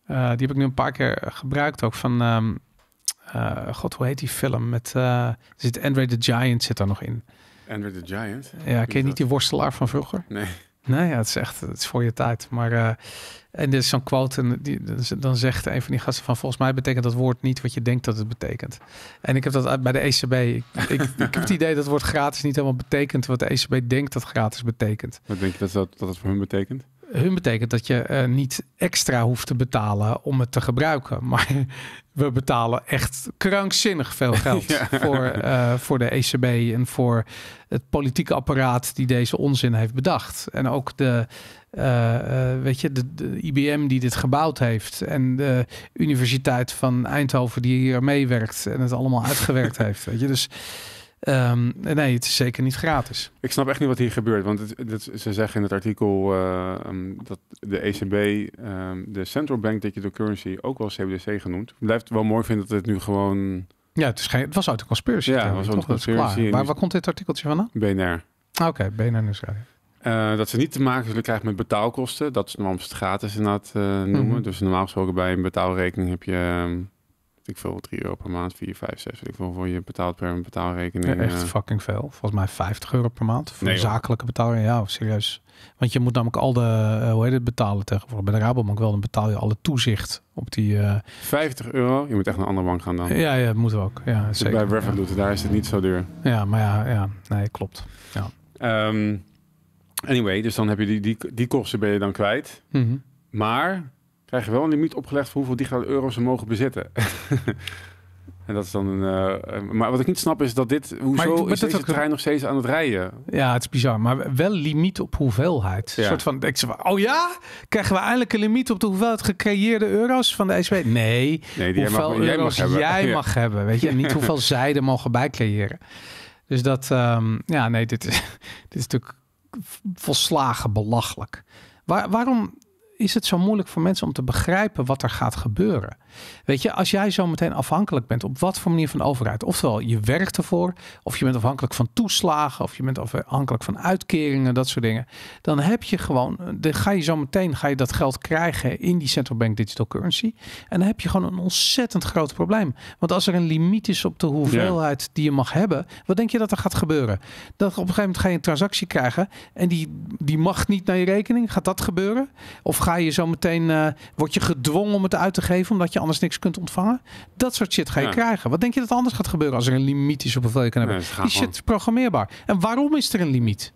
Speaker 1: eh, die heb ik nu een paar keer gebruikt ook van... Ehm, eh, God, hoe heet die film? Met, eh, zit Andre the Giant zit daar nog in.
Speaker 2: Andre the Giant? Ja, ken je
Speaker 1: niet die worstelaar van vroeger? Nee. Nou ja, het is echt het is voor je tijd. Maar eh, en dit is zo'n quote. En die, dan zegt een van die gasten van volgens mij betekent dat woord niet wat je denkt dat het betekent. En ik heb dat bij de ECB. Ik, ik, heb het idee dat het woord gratis niet helemaal betekent wat de ECB denkt dat gratis betekent.
Speaker 2: Wat denk je dat dat, dat, dat voor hun betekent?
Speaker 1: hun betekent dat je eh, niet extra hoeft te betalen om het te gebruiken. Maar we betalen echt krankzinnig veel geld voor, eh, voor de ECB en voor het politieke apparaat die deze onzin heeft bedacht. En ook de, eh, weet je, de, IBM die dit gebouwd heeft en de Universiteit van Eindhoven die hier meewerkt en het allemaal uitgewerkt heeft. Weet je? Dus Ehm, nee, het is zeker niet gratis.
Speaker 2: Ik snap echt niet wat hier gebeurt. Want ze zeggen in het artikel eh, ehm, dat de ECB, ehm, de Central Bank Digital Currency, ook wel CBDC genoemd. Blijft wel mooi vinden dat het nu gewoon.
Speaker 1: Ja, het, het was uit de conspiracy. Ja, was uit de conspiracy. Maar waar komt dit artikeltje vandaan? BNR. Ah, oké, BNR Nieuwsradio.
Speaker 2: Eh, dat ze niet te maken zullen krijgen met betaalkosten. Dat is normaal het gratis inderdaad uh, noemen. Mhm. Dus normaal gesproken bij een betaalrekening heb je ik veel, 3 euro per maand, 4, 5, 6, ik veel, voor je betaalt per betaalrekening. Ja, echt eh.
Speaker 1: fucking veel. Volgens mij 50 euro per maand voor zakelijke betalingen. Ja, serieus. Want je moet namelijk al de, eh, hoe heet het, betalen tegenwoordig. Bij de Rabobank wel, dan betaal je alle toezicht op die... Uh... Eh,
Speaker 2: 50 euro? Je moet echt naar een andere bank gaan dan. Ja, ja dat moeten we ook. Ja, dus zeker. Bij Revolut, daar is het niet zo duur. Ja,
Speaker 1: maar ja, ja. nee, klopt. Ja.
Speaker 2: Ehm, anyway, dus dan heb je die, die, die kosten ben je dan kwijt. Mhm. Maar krijgen wel een limiet opgelegd voor hoeveel digitale euro's ze mogen bezitten. en dat is dan een, eh, maar wat ik niet snap is dat dit... Hoezo is deze trein nog steeds aan het rijden?
Speaker 1: Ja, het is bizar. Maar wel limiet op hoeveelheid. Een soort van, ik zeg, oh ja? Krijgen we eindelijk een limiet op de hoeveelheid gecreëerde euro's van de ECB? Nee,
Speaker 2: nee die hoeveel mag, euro's jij mag, hebben. Weet je? niet hoeveel
Speaker 1: zij er mogen bij creëren. Dus dat, ehm, ja, nee, dit is, dit is natuurlijk volslagen belachelijk. waarom is het zo moeilijk voor mensen om te begrijpen wat er gaat gebeuren. Weet je, als jij zo meteen afhankelijk bent op wat voor manier van overheid, ofwel je werkt ervoor, of je bent afhankelijk van toeslagen, of je bent afhankelijk van uitkeringen, dat soort dingen, dan heb je gewoon, dan ga je zo meteen ga je dat geld krijgen in die central bank digital currency, en dan heb je gewoon een ontzettend groot probleem. Want als er een limiet is op de hoeveelheid die je mag hebben, wat denk je dat er gaat gebeuren? Dat op een gegeven moment ga je een transactie krijgen en die, die mag niet naar je rekening. Gaat dat gebeuren? Of ga je zo meteen, uh, word je gedwongen om het uit te geven omdat je anders niks kunt ontvangen? Dat soort shit ga je krijgen. Wat denk je dat anders gaat gebeuren als er een limiet is op hoeveel je kan hebben? Nee, Die shit is programmeerbaar. En waarom is er een limiet?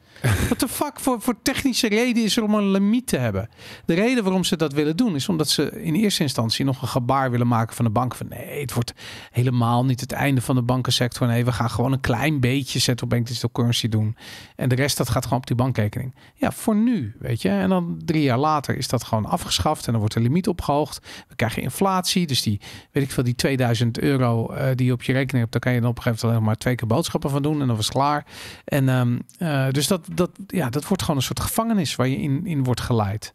Speaker 1: Wat de fuck voor, voor technische reden is er om een limiet te hebben? De reden waarom ze dat willen doen is omdat ze in eerste instantie nog een gebaar willen maken van de bank. Van nee, het wordt helemaal niet het einde van de bankensector. Nee, we gaan gewoon een klein beetje zetten op bank digital currency doen. En de rest dat gaat gewoon op die bankrekening. Ja, voor nu, weet je. En dan drie jaar later is dat gewoon afgeschaft en dan wordt de limiet opgehoogd. We krijgen inflatie, dus die, weet ik veel, die 2000 euro eh, die je op je rekening hebt, daar kan je dan op een gegeven moment alleen maar twee keer boodschappen van doen en dan was het klaar. En ehm, eh, dus dat dat, ja, dat wordt gewoon een soort gevangenis waar je in, in wordt geleid.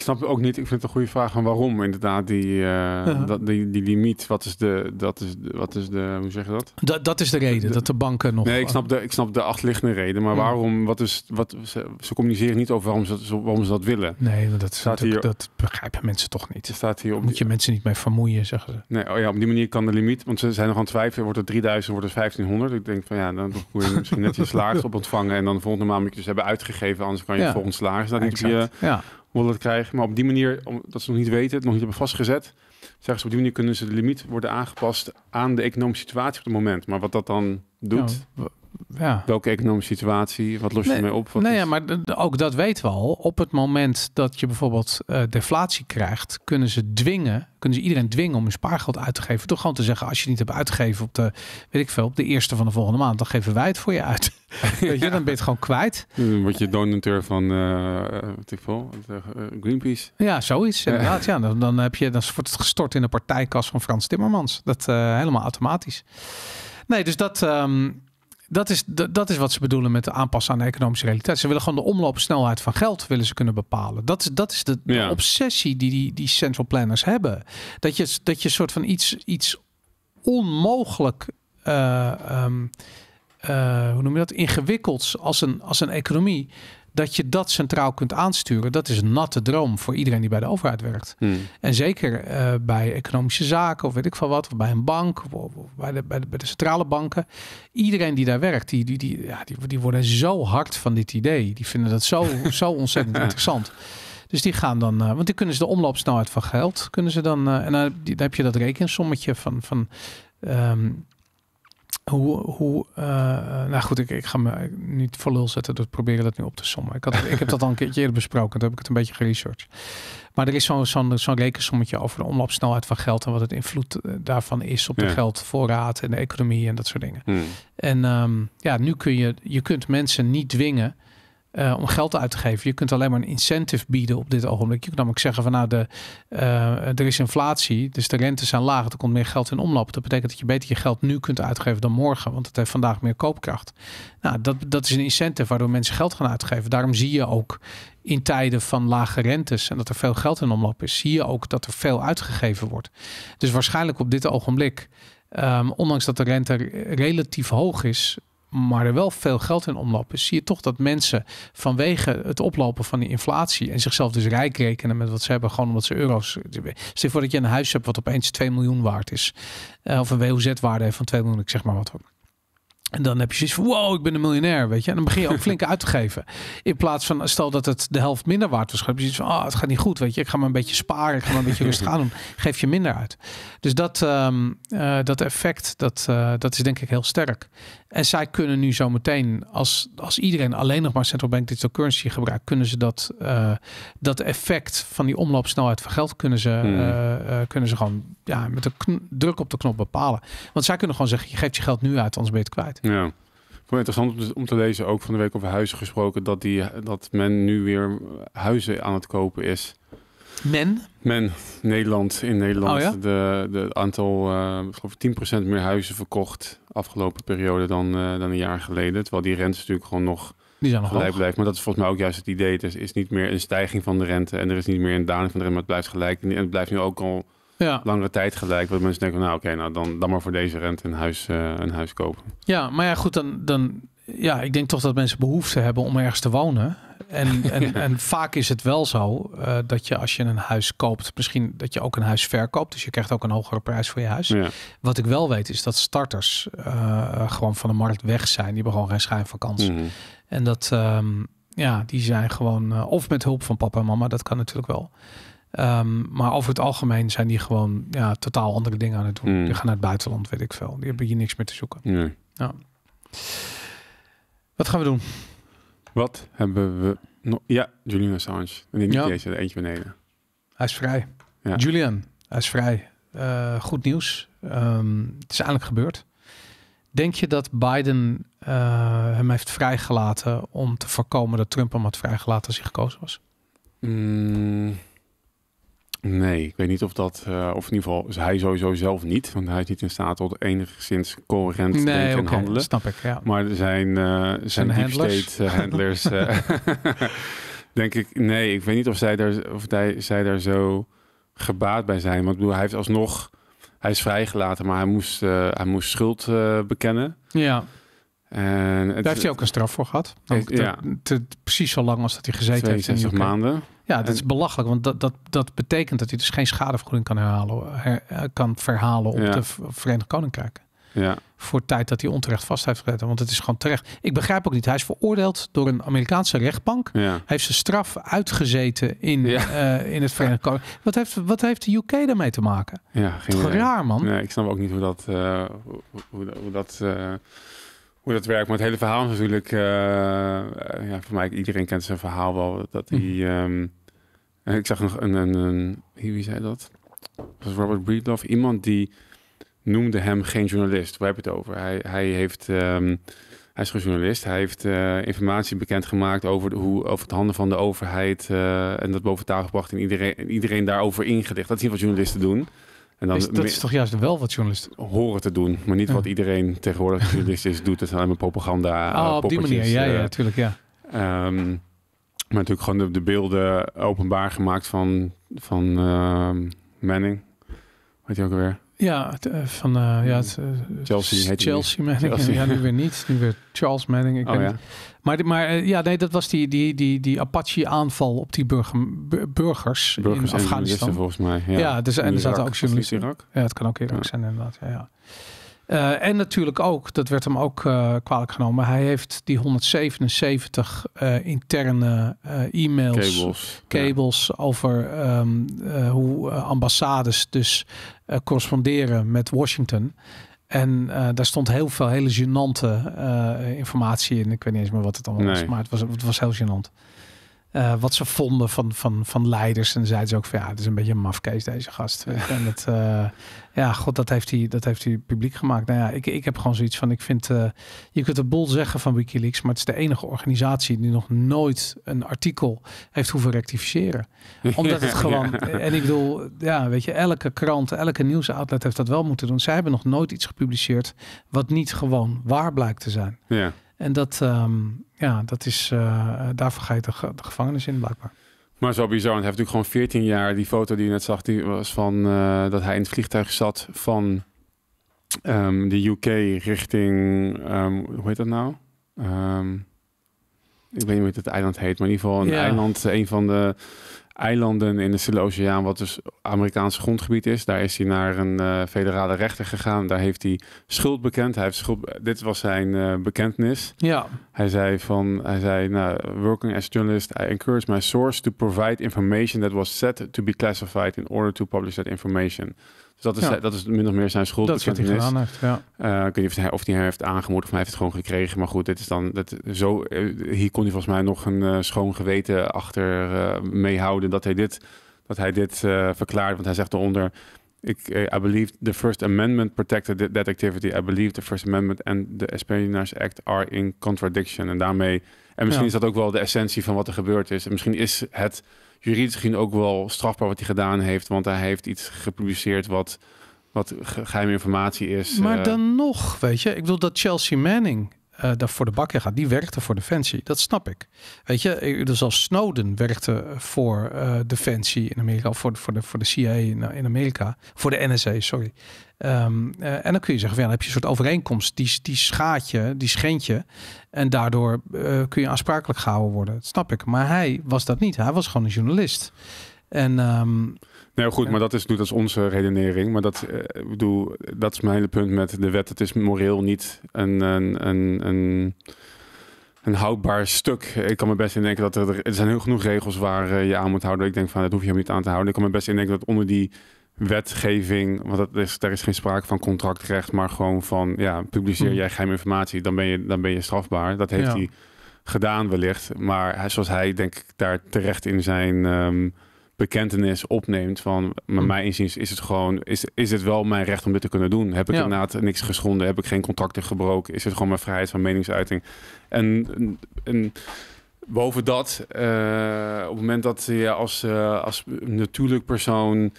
Speaker 2: Ik snap ook niet. Ik vind het een goede vraag van waarom inderdaad die, eh, dat, die, die limiet. Wat is de, dat is, wat is de, hoe zeg je dat?
Speaker 1: Dat, dat is de reden, dat de banken nog... Nee, ik eh, snap
Speaker 2: de, ik snap de achterliggende reden. Maar waarom, wat is, wat, ze, ze, communiceren niet over waarom ze, waarom ze dat willen. Nee, dat, staat hier, dat
Speaker 1: begrijpen mensen toch
Speaker 2: niet. Staat hier op Moet
Speaker 1: je mensen niet mee vermoeien,
Speaker 2: zeggen ze. Nee, oh ja, op die manier kan de limiet, want ze zijn nog aan het twijfelen. Wordt het 3000, wordt het 1500? Ik denk van ja, dan moet je misschien net je slaars op ontvangen. En dan volgende maand moet je dus hebben uitgegeven. Anders kan je volgens salaris. Dan heb je ja willen krijgen. Maar op die manier, omdat ze nog niet weten, het nog niet hebben vastgezet, zeggen ze op die manier kunnen ze de limiet worden aangepast aan de economische situatie op het moment. Maar wat dat dan doet ja. Welke economische situatie? Wat los je nee, mee op? nee, ja, maar ook dat weten
Speaker 1: we al. Op het moment dat je bijvoorbeeld eh, deflatie krijgt, kunnen ze dwingen, kunnen ze iedereen dwingen om hun spaargeld uit te geven. Toch gewoon te zeggen, als je het niet hebt uitgegeven op de, weet ik veel, op de eerste van de volgende maand, dan geven wij het voor je uit.
Speaker 2: dan ben je het gewoon kwijt. Dan word je donateur van, uh, wat ik eh, Greenpeace.
Speaker 1: Ja, zoiets. Inderdaad, ja. Dan, dan, heb je, dan wordt het gestort in de partijkas van Frans Timmermans. Dat helemaal automatisch. Nee, dus dat. Ehm, dat is, dat is wat ze bedoelen met de aanpassen aan de economische realiteit. Ze willen gewoon de omloopsnelheid van geld willen ze kunnen bepalen. Dat is, dat is de, obsessie die, die die central planners hebben. Dat je, dat je soort van iets, iets onmogelijk. Eh, ehm, eh, hoe noem je dat? Ingewikkelds als een, als een economie dat je dat centraal kunt aansturen, dat is een natte droom voor iedereen die bij de overheid werkt. Hmm. En zeker eh, bij economische zaken of weet ik van wat, of bij een bank, of, bij, de, bij, de, centrale banken. Iedereen die daar werkt, die, die, ja, die, worden zo hard van dit idee. Die vinden dat zo, zo ontzettend interessant. Dus die gaan dan, eh, want die kunnen ze de omloopsnelheid van geld, kunnen ze dan, eh, en dan, heb je dat rekensommetje van, van ehm, hoe, hoe eh, nou goed, ik, ik ga me niet voor lul zetten door proberen dat nu op te sommen. Ik, had, ik heb dat al een keertje eerder besproken, toen heb ik het een beetje geresearched. Maar er is zo'n zo'n rekensommetje over de omloopsnelheid van geld en wat het invloed eh, daarvan is op de geldvoorraad en de economie en dat soort dingen. Hmm. En ehm, ja, nu kun je, je kunt mensen niet dwingen eh, om geld uit te geven. Je kunt alleen maar een incentive bieden op dit ogenblik. Je kunt namelijk zeggen van nou, de, eh, er is inflatie, dus de rentes zijn laag, er komt meer geld in omloop. Dat betekent dat je beter je geld nu kunt uitgeven dan morgen, want het heeft vandaag meer koopkracht. Nou, dat, dat is een incentive waardoor mensen geld gaan uitgeven. Daarom zie je ook in tijden van lage rentes en dat er veel geld in omloop is, zie je ook dat er veel uitgegeven wordt. Dus waarschijnlijk op dit ogenblik ehm, ondanks dat de rente relatief hoog is, maar er wel veel geld in omloop zie je toch dat mensen vanwege het oplopen van die inflatie en zichzelf dus rijk rekenen met wat ze hebben, gewoon omdat ze euro's. Stel voor dat je een huis hebt wat opeens 2 miljoen waard is, eh, of een WOZ-waarde van 2 miljoen, ik zeg maar wat. En dan heb je zoiets van, wow, ik ben een miljonair, weet je. En dan begin je ook flink uit te geven. In plaats van, stel dat het de helft minder waard was, heb je zoiets van, oh, het gaat niet goed, weet je. Ik ga maar een beetje sparen, ik ga maar een beetje rustig aan doen. Geef je minder uit. Dus dat, ehm, eh, dat effect, dat, eh, dat is denk ik heel sterk. En zij kunnen nu zo meteen, als, als iedereen alleen nog maar central bank digital currency gebruikt, kunnen ze dat, eh, dat effect van die omloopsnelheid van geld, kunnen ze, hmm. kunnen ze gewoon ja, met een druk op de knop bepalen. Want zij kunnen gewoon zeggen, je geeft je geld nu uit, anders ben je het kwijt.
Speaker 2: Ja. Ik vond het interessant om te lezen, ook van de week over huizen gesproken, dat, die, dat men nu weer huizen aan het kopen is. Men? Men, Nederland, in Nederland. Oh de, de aantal, eh, ik geloof 10% meer huizen verkocht afgelopen periode dan, eh, dan een jaar geleden. Terwijl die rente natuurlijk gewoon nog gelijk blijft. Maar dat is volgens mij ook juist het idee. Het is, is niet meer een stijging van de rente en er is niet meer een daling van de rente, maar het blijft gelijk. En het blijft nu ook al ja. langere tijd gelijk. wat mensen denken, nou oké, nou dan, dan maar voor deze rente een huis, eh, een huis kopen.
Speaker 1: Ja, maar ja, goed, dan, dan ja, ik denk toch dat mensen behoefte hebben om ergens te wonen. En, en, en vaak is het wel zo eh, dat je als je een huis koopt, misschien dat je ook een huis verkoopt. Dus je krijgt ook een hogere prijs voor je huis. Wat ik wel weet is dat starters eh, gewoon van de markt weg zijn. Die hebben gewoon geen schijn van kans. Mhm. En dat, ehm, ja, die zijn gewoon, of met hulp van papa en mama, dat kan natuurlijk wel. Ehm, maar over het algemeen zijn die gewoon ja, totaal andere dingen aan het doen. Hmm. Die gaan naar het buitenland, weet ik veel. Die hebben hier niks meer te zoeken. Nee. Ja.
Speaker 2: Wat gaan we doen? Wat hebben we nog? Ja, Julian Assange. Nee, niet ja. deze, eentje beneden.
Speaker 1: Hij is vrij. Ja. Julian, hij is vrij. Eh, goed nieuws. Ehm, het is eigenlijk gebeurd. Denk je dat Biden eh, hem heeft vrijgelaten om te voorkomen dat Trump hem had vrijgelaten als hij gekozen was?
Speaker 2: Mm. Nee, ik weet niet of dat, eh, of in ieder geval hij sowieso zelf niet, want hij is niet in staat tot enigszins coherent nee, denken okay, en handelen. Snap ik, ja. Maar er zijn, uh, zijn eh, handlers. state handlers. denk ik, nee, ik weet niet of zij daar, of die, zij daar zo gebaat bij zijn. Want ik bedoel, hij heeft alsnog, hij is vrijgelaten, maar hij moest, hij moest schuld bekennen. Ja. En Daar heeft hij ook een straf voor gehad.
Speaker 1: precies zo lang als dat hij gezeten 62 heeft. 62 maanden. Ja, dat is belachelijk, want dat, dat, dat betekent dat hij dus geen schadevergoeding kan, herhalen, eh, kan verhalen op de Verenigd Koninkrijk. Ja. Voor tijd dat hij onterecht vast heeft gezeten. Want het is gewoon terecht. Ik begrijp ook niet. Hij is veroordeeld door een Amerikaanse rechtbank. Hij heeft zijn straf uitgezeten in, eh, in het Verenigd Koninkrijk. Wat heeft, wat heeft de UK daarmee te maken?
Speaker 2: Ja, geen idee. raar, man. Nee, ik snap ook niet hoe dat. Uh, hoe, dat uh hoe dat werkt. met het hele verhaal is natuurlijk... Eh, eh, ja, voor mij, iedereen kent zijn verhaal wel. Dat hij... Mhm. Ehm, eh, ik zag nog een, een, Wie zei dat? was Robert Breedlove. Iemand die noemde hem geen journalist. Waar heb je het over? Hij, hij heeft... Ehm, hij is geen journalist. Hij heeft uh, informatie bekendgemaakt over, de, hoe, over het handen van de overheid. en dat boven tafel gebracht en iedereen, iedereen daarover ingedicht Dat is niet wat journalisten doen. En dat is toch
Speaker 1: juist wel wat journalisten
Speaker 2: horen te doen, maar niet wat iedereen tegenwoordig journalist is doet. Het zijn propaganda. Oh, op die manier, ja, ja, eh. natuurlijk, ja. Ehm, maar natuurlijk gewoon de, de, beelden openbaar gemaakt van, van uh, Manning. Weet je ook weer?
Speaker 1: Ja, van uh, ja, het, eh, eh, eh, Chelsea heet Chelsea Manning. Chelsea. Ja, nu weer niet. Nu weer Charles Manning. Ik oh, ja. Niet. Maar, maar ja, nee, dat was die, die, die, die Apache-aanval op die burger, burgers, burgers in Afghanistan. volgens mij. Ja, ja dus, en er zaten ook journalisten. Ja, het kan ook Irak zijn inderdaad. Ja, ja. Eh, en natuurlijk ook, dat werd hem ook eh, kwalijk genomen, hij heeft die 177 eh, interne e-mails, cables, cables over ehm, hoe ambassades dus corresponderen met Washington. En daar stond heel veel hele gênante informatie in. Ik weet niet eens meer wat het allemaal nee. was, maar het was, het was heel gênant. Eh, wat ze vonden van, van, van leiders. En zeiden ze ook van ja, het is een beetje een mafkees deze gast. Ja. En dat, eh, ja, god, dat heeft, hij, dat heeft hij publiek gemaakt. Nou ja, ik, ik heb gewoon zoiets van, ik vind, eh, je kunt de bol zeggen van Wikileaks, maar het is de enige organisatie die nog nooit een artikel heeft hoeven rectificeren. Omdat het gewoon, en ik bedoel, ja, weet je, elke krant, elke nieuwsoutlet heeft dat wel moeten doen. Zij hebben nog nooit iets gepubliceerd wat niet gewoon waar blijkt te zijn. Ja. En dat, ehm, ja, dat is, eh, daarvoor ga je de, de, gevangenis in, blijkbaar.
Speaker 2: Maar zo bizar, hij heeft natuurlijk gewoon 14 jaar. Die foto die je net zag, die was van eh, dat hij in het vliegtuig zat van ehm, de UK richting, ehm, hoe heet dat nou? ik weet niet hoe het eiland heet, maar in ieder geval een eiland, een van de eilanden in de Stille Oceaan, wat dus Amerikaans grondgebied is. Daar is hij naar een eh, federale rechter gegaan. Daar heeft hij schuld bekend. Hij heeft schuld, dit was zijn uh, bekentenis. Ja. Hij zei van, hij zei, nou, working as journalist, I encourage my source to provide information that was set to be classified in order to publish that information. Dus dat is, dat is min of meer zijn schuld. Dat hij gedaan heeft, ja. Eh, of hij, hij heeft aangemoedigd, of hij heeft het gewoon gekregen. Maar goed, dit is dan, dat, zo, eh, hier kon hij volgens mij nog een eh, schoon geweten achter meehouden dat hij dit, dat hij dit verklaart. Want hij zegt eronder, ik, I believe the First Amendment protected that activity. I believe the First Amendment and the Espionage Act are in contradiction. En daarmee, en misschien is dat ook wel de essentie van wat er gebeurd is. En misschien is het juridisch gezien ook wel strafbaar wat hij gedaan heeft. Want hij heeft iets gepubliceerd wat, wat geheime informatie is. Maar eh, dan
Speaker 1: nog, weet je, ik bedoel dat Chelsea Manning eh, dat voor de bak in gaat, die werkte voor Defensie. Dat snap ik. Weet je, dus als Snowden werkte voor eh, Defensie in Amerika, voor, voor, de, voor de CIA in, eh, in Amerika, voor de NSA, sorry. Ehm, en dan kun je zeggen, ja, dan heb je een soort overeenkomst, die, die schaadt je, die schendt je. En daardoor kun je aansprakelijk gehouden worden. Dat snap ik. Maar hij was dat niet. Hij was gewoon een journalist. En, ehm,
Speaker 2: nee, goed, maar dat is, dat is onze redenering. Maar dat, eh, bedoel, dat is mijn hele punt met de wet. Het is moreel niet een, een, een, een houdbaar stuk. Ik kan me best indenken dat er, er zijn heel genoeg regels waar eh, je aan moet houden. Ik denk van dat hoef je hem niet aan te houden. Ik kan me best indenken dat onder die wetgeving, want dat is, daar is geen sprake van contractrecht, maar gewoon van ja, publiceer hm. jij geheime informatie, dan ben je, dan ben je strafbaar. Dat heeft hij gedaan wellicht. Maar hij, zoals hij denk ik daar terecht in zijn. Ehm, bekentenis opneemt van maar hm. mijn inziens is het gewoon is, is het wel mijn recht om dit te kunnen doen heb ik ja. inderdaad niks geschonden heb ik geen contracten gebroken is het gewoon mijn vrijheid van meningsuiting en, en, boven dat eh, op het moment dat je als, eh, als natuurlijk persoon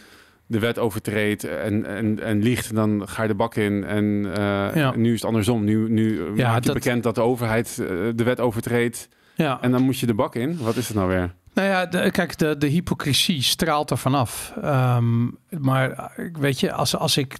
Speaker 2: de wet overtreedt en, en, en liegt, dan ga je de bak in. En, eh, nu is het andersom. Nu, nu ja, je bekend dat de overheid de wet overtreedt. En dan moet je de bak in. Wat is het nou weer?
Speaker 1: Nou ja, kijk, de, de hypocrisie straalt er vanaf. Ehm, maar eh, weet je, als, als ik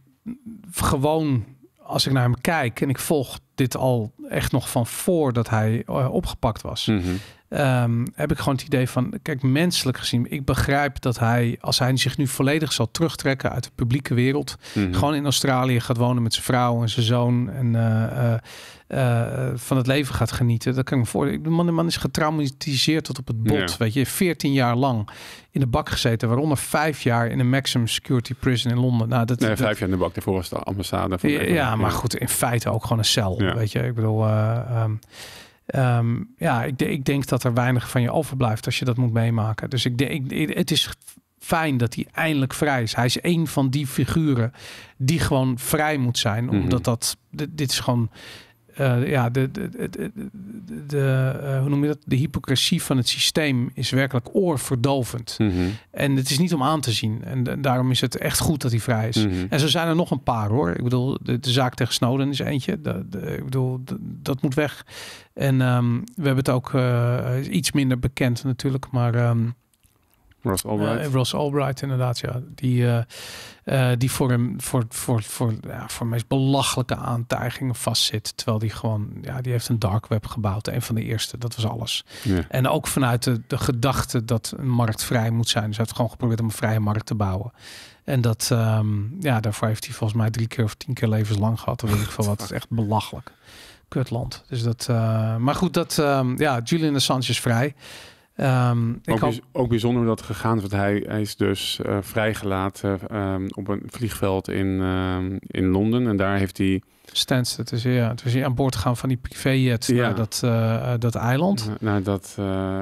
Speaker 1: gewoon, als ik naar hem kijk en ik volg dit al echt nog van voordat hij eh, opgepakt was. Mhm. Ehm, heb ik gewoon het idee van, kijk, menselijk gezien, ik begrijp dat hij, als hij zich nu volledig zal terugtrekken uit de publieke wereld, mhm. gewoon in Australië gaat wonen met zijn vrouw en zijn zoon en eh, eh, eh, van het leven gaat genieten. Dat kan ik me voor. De man, de man is getraumatiseerd tot op het bot, weet je, 14 jaar lang in de bak gezeten, waaronder vijf jaar in een maximum security prison in Londen. Nou, dat, nee, vijf
Speaker 2: jaar in de bak, daarvoor was de ambassade. Van ja, ja, maar goed,
Speaker 1: in feite ook gewoon een cel, weet je. Ik bedoel. Um, Ehm, ja, ik, ik, denk dat er weinig van je overblijft als je dat moet meemaken. Dus ik, denk het is fijn dat hij eindelijk vrij is. Hij is een van die figuren die gewoon vrij moet zijn. Mhm. Omdat dat, dit is gewoon uh, ja, de, de, de, de eh, hoe noem je dat? De hypocrisie van het systeem is werkelijk oorverdovend. Mhm. En het is niet om aan te zien. En, daarom is het echt goed dat hij vrij is. Mhm. En zo zijn er nog een paar hoor. Ik bedoel, de, zaak tegen Snowden is eentje. ik bedoel, dat moet weg. En ehm, we hebben het ook eh, iets minder bekend natuurlijk, maar. Ehm,
Speaker 2: Ross eh, Albright.
Speaker 1: Albright, inderdaad, ja. Die, eh, eh, die voor, hem, voor, voor, voor, ja, voor meest belachelijke aantijgingen vastzit. Terwijl die gewoon, ja, die heeft een dark web gebouwd. Een van de eerste, dat was alles. En ook vanuit de, gedachte dat een markt vrij moet zijn. Dus hij heeft gewoon geprobeerd om een vrije markt te bouwen. En dat, ehm, ja, daarvoor heeft hij volgens mij drie keer of tien keer levenslang gehad. Of weet ik veel wat. is echt belachelijk. Kutland. Dus dat, maar goed, dat, ehm, ja, Julian Assange is vrij. Ehm, ook,
Speaker 2: ook, bijzonder dat gegaan, want hij, hij is dus eh, vrijgelaten ehm, op een vliegveld in, ehm, in Londen. En daar heeft hij...
Speaker 1: Stansted, is ja. het is hij aan boord gegaan van die privéjet
Speaker 2: jet naar dat, eh, eh, dat eiland. Nou dat,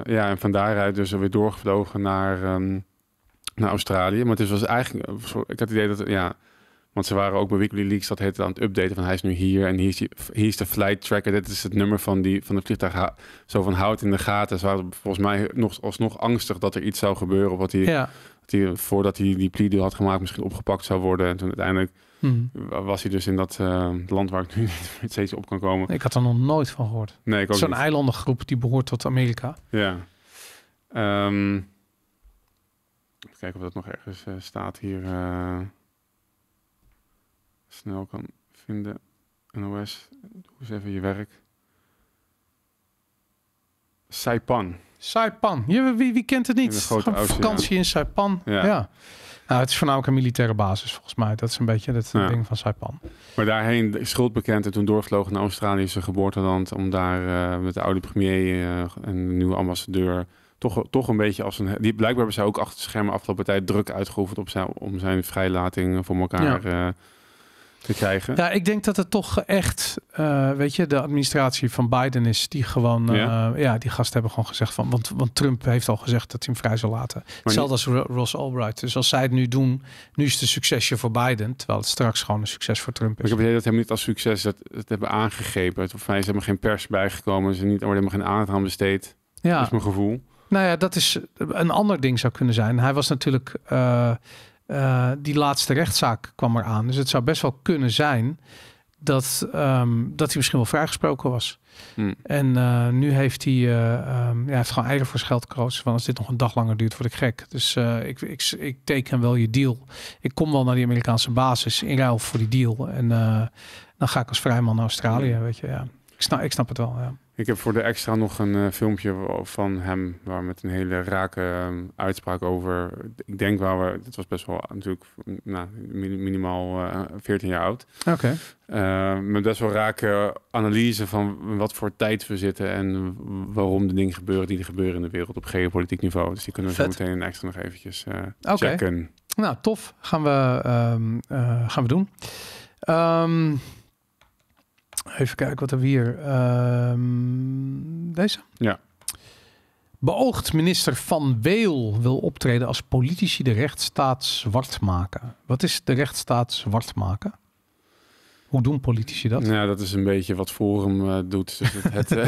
Speaker 2: ja, en van daaruit dus weer doorgevlogen naar, naar Australië. Maar het was eigenlijk... Ik had het idee dat, ja... Want ze waren ook bij Weekly dat heet aan het updaten van hij is nu hier en hier is, hier is de flight tracker. Dit is het nummer van, die, van de vliegtuig. Zo van hout in de gaten. Ze volgens mij nog, alsnog angstig dat er iets zou gebeuren. Wat hij, dat hij voordat hij die plea had gemaakt misschien opgepakt zou worden. En toen uiteindelijk hmm. was hij dus in dat eh, land waar ik nu niet steeds op kan komen. Ik had er nog nooit van gehoord. Nee, ik ook Zo'n
Speaker 1: eilandengroep die behoort tot Amerika.
Speaker 2: Ja. Um, kijken of dat nog ergens eh, staat hier. Eh snel kan vinden. NOS, doe eens even je werk. Saipan.
Speaker 1: Saipan. Je, wie, wie kent het niet? Een vakantie in Saipan. Ja. Nou, het is voornamelijk een militaire basis volgens mij. Dat is een beetje het ding van Saipan.
Speaker 2: Maar daarheen schuld bekend en toen doorvlogen naar Australische geboorteland, om daar eh, met de oude premier eh, en de nieuwe ambassadeur toch, toch een beetje als een... Die, blijkbaar hebben zij ook achter schermen afgelopen tijd druk uitgeoefend op om zijn vrijlating voor elkaar... Ja. Eh, te krijgen? Ja,
Speaker 1: ik denk dat het toch echt, eh, weet je, de administratie van Biden is die gewoon, eh, ja. die gasten hebben gewoon gezegd van, want, want Trump heeft al gezegd dat hij hem vrij zal laten. Hetzelfde als Ross Albright. Dus als zij het nu doen, nu is het een succesje voor Biden, terwijl het straks gewoon een succes voor Trump is. ik heb
Speaker 2: het dat hem niet als succes dat, dat hebben aangegrepen. Of hij is helemaal geen pers bijgekomen, ze niet, er wordt geen aandacht aan besteed. Dat is mijn gevoel.
Speaker 1: Nou ja, dat is een ander ding zou kunnen zijn. Hij was natuurlijk. Eh, eh, die laatste rechtszaak kwam aan, Dus het zou best wel kunnen zijn dat, ehm, dat hij misschien wel vrijgesproken was. Hmm. En eh, nu heeft hij, uh, ja, heeft gewoon eigenlijk voor geld gekozen. Van als dit nog een dag langer duurt, word ik gek. Dus ik, ik, ik teken wel je deal. Ik kom wel naar die Amerikaanse basis in ruil voor die deal. En dan ga ik als vrijman naar Australië, hmm. weet je. Ja. Ik, snap, ik snap het wel,
Speaker 2: ja. Ik heb voor de extra nog een eh, filmpje van hem, waar met een hele rake ehm, uitspraak over. Ik denk waar we, het was best wel eh, natuurlijk nou, minimaal uh, eh, 14 jaar oud. Oké. Ehm, met best wel rake analyse van wat voor tijd we zitten en waarom de dingen gebeuren die er gebeuren in de wereld op geopolitiek niveau. Dus die kunnen we zo meteen extra nog eventjes okay. checken.
Speaker 1: Nou, tof. Gaan we, ehm, gaan we doen. Um, Even kijken, wat er we hier? Ehm, deze? Ja. Beoogd minister Van Weel wil optreden als politici de rechtsstaat zwart maken. Wat is de rechtsstaat zwart maken? Hoe doen politici
Speaker 2: dat? Nou, dat is een beetje wat Forum eh, doet. Dus het, het,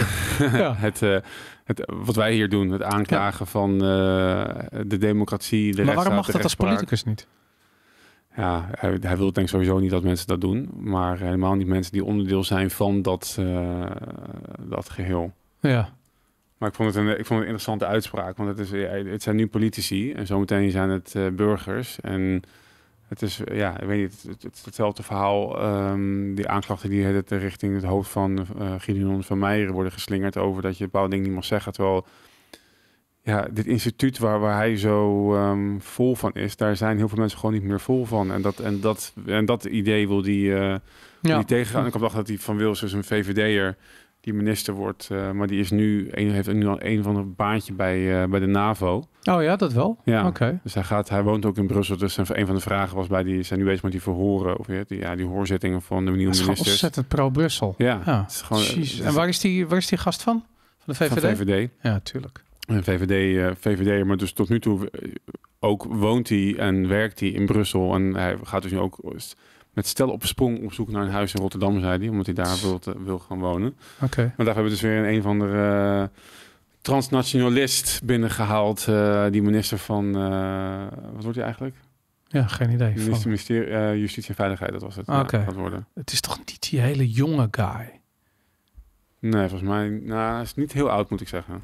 Speaker 2: eh, eh, het, wat wij hier doen, het aanklagen van de democratie, de Maar waarom mag dat als politicus niet? ja, hij, wil denk ik sowieso niet dat mensen dat doen. Maar helemaal niet mensen die onderdeel zijn van dat, eh, dat geheel. Ja. Maar ik vond, het een, ik vond het een interessante uitspraak. Want het, is, het zijn nu politici en zometeen zijn het eh, burgers. En het is, ja, ik weet niet, het, het hetzelfde verhaal. Ehm, die aanklachten die het eh, richting het hoofd van uh, Gideon van Meijer worden geslingerd over dat je bepaalde dingen niet mag zeggen. Terwijl ja, dit instituut waar, waar hij zo ehm, vol van is, daar zijn heel veel mensen gewoon niet meer vol van. En dat, en dat, en dat idee wil die, uh,
Speaker 1: ja. die tegengaan. Ik had
Speaker 2: dacht dat hij van Wils is een VVD'er die minister wordt, eh, maar die is nu, een, heeft nu al een van een baantje bij, eh, bij de NAVO. Oh ja, dat wel. Ja, Oké. dus hij, gaat, hij woont ook in Brussel. Dus een van de vragen was bij die, zijn nu bezig met die verhoren, of die, ja, die hoorzittingen van de nieuwe minister. is ontzettend
Speaker 1: pro-Brussel. Ja. Ah, ja. en waar is, die, waar is die gast van? Van de VVD? Van de VVD. Ja, tuurlijk.
Speaker 2: VVD, eh, VVD, maar dus tot nu toe eh, ook woont hij en werkt hij in Brussel. En hij gaat dus nu ook eh, met stel op sprong op zoek naar een huis in Rotterdam, zei hij. Omdat hij daar wil, wil gaan wonen. Oké. Maar daar hebben we dus weer een, een van de transnationalist binnengehaald. Uh, die minister van. wat wordt hij eigenlijk? Ja, geen idee. Minister, Justitie en Veiligheid, dat was het. Oké.
Speaker 1: het is toch niet die hele jonge guy?
Speaker 2: Nee, volgens mij nou, is niet heel oud, moet ik zeggen.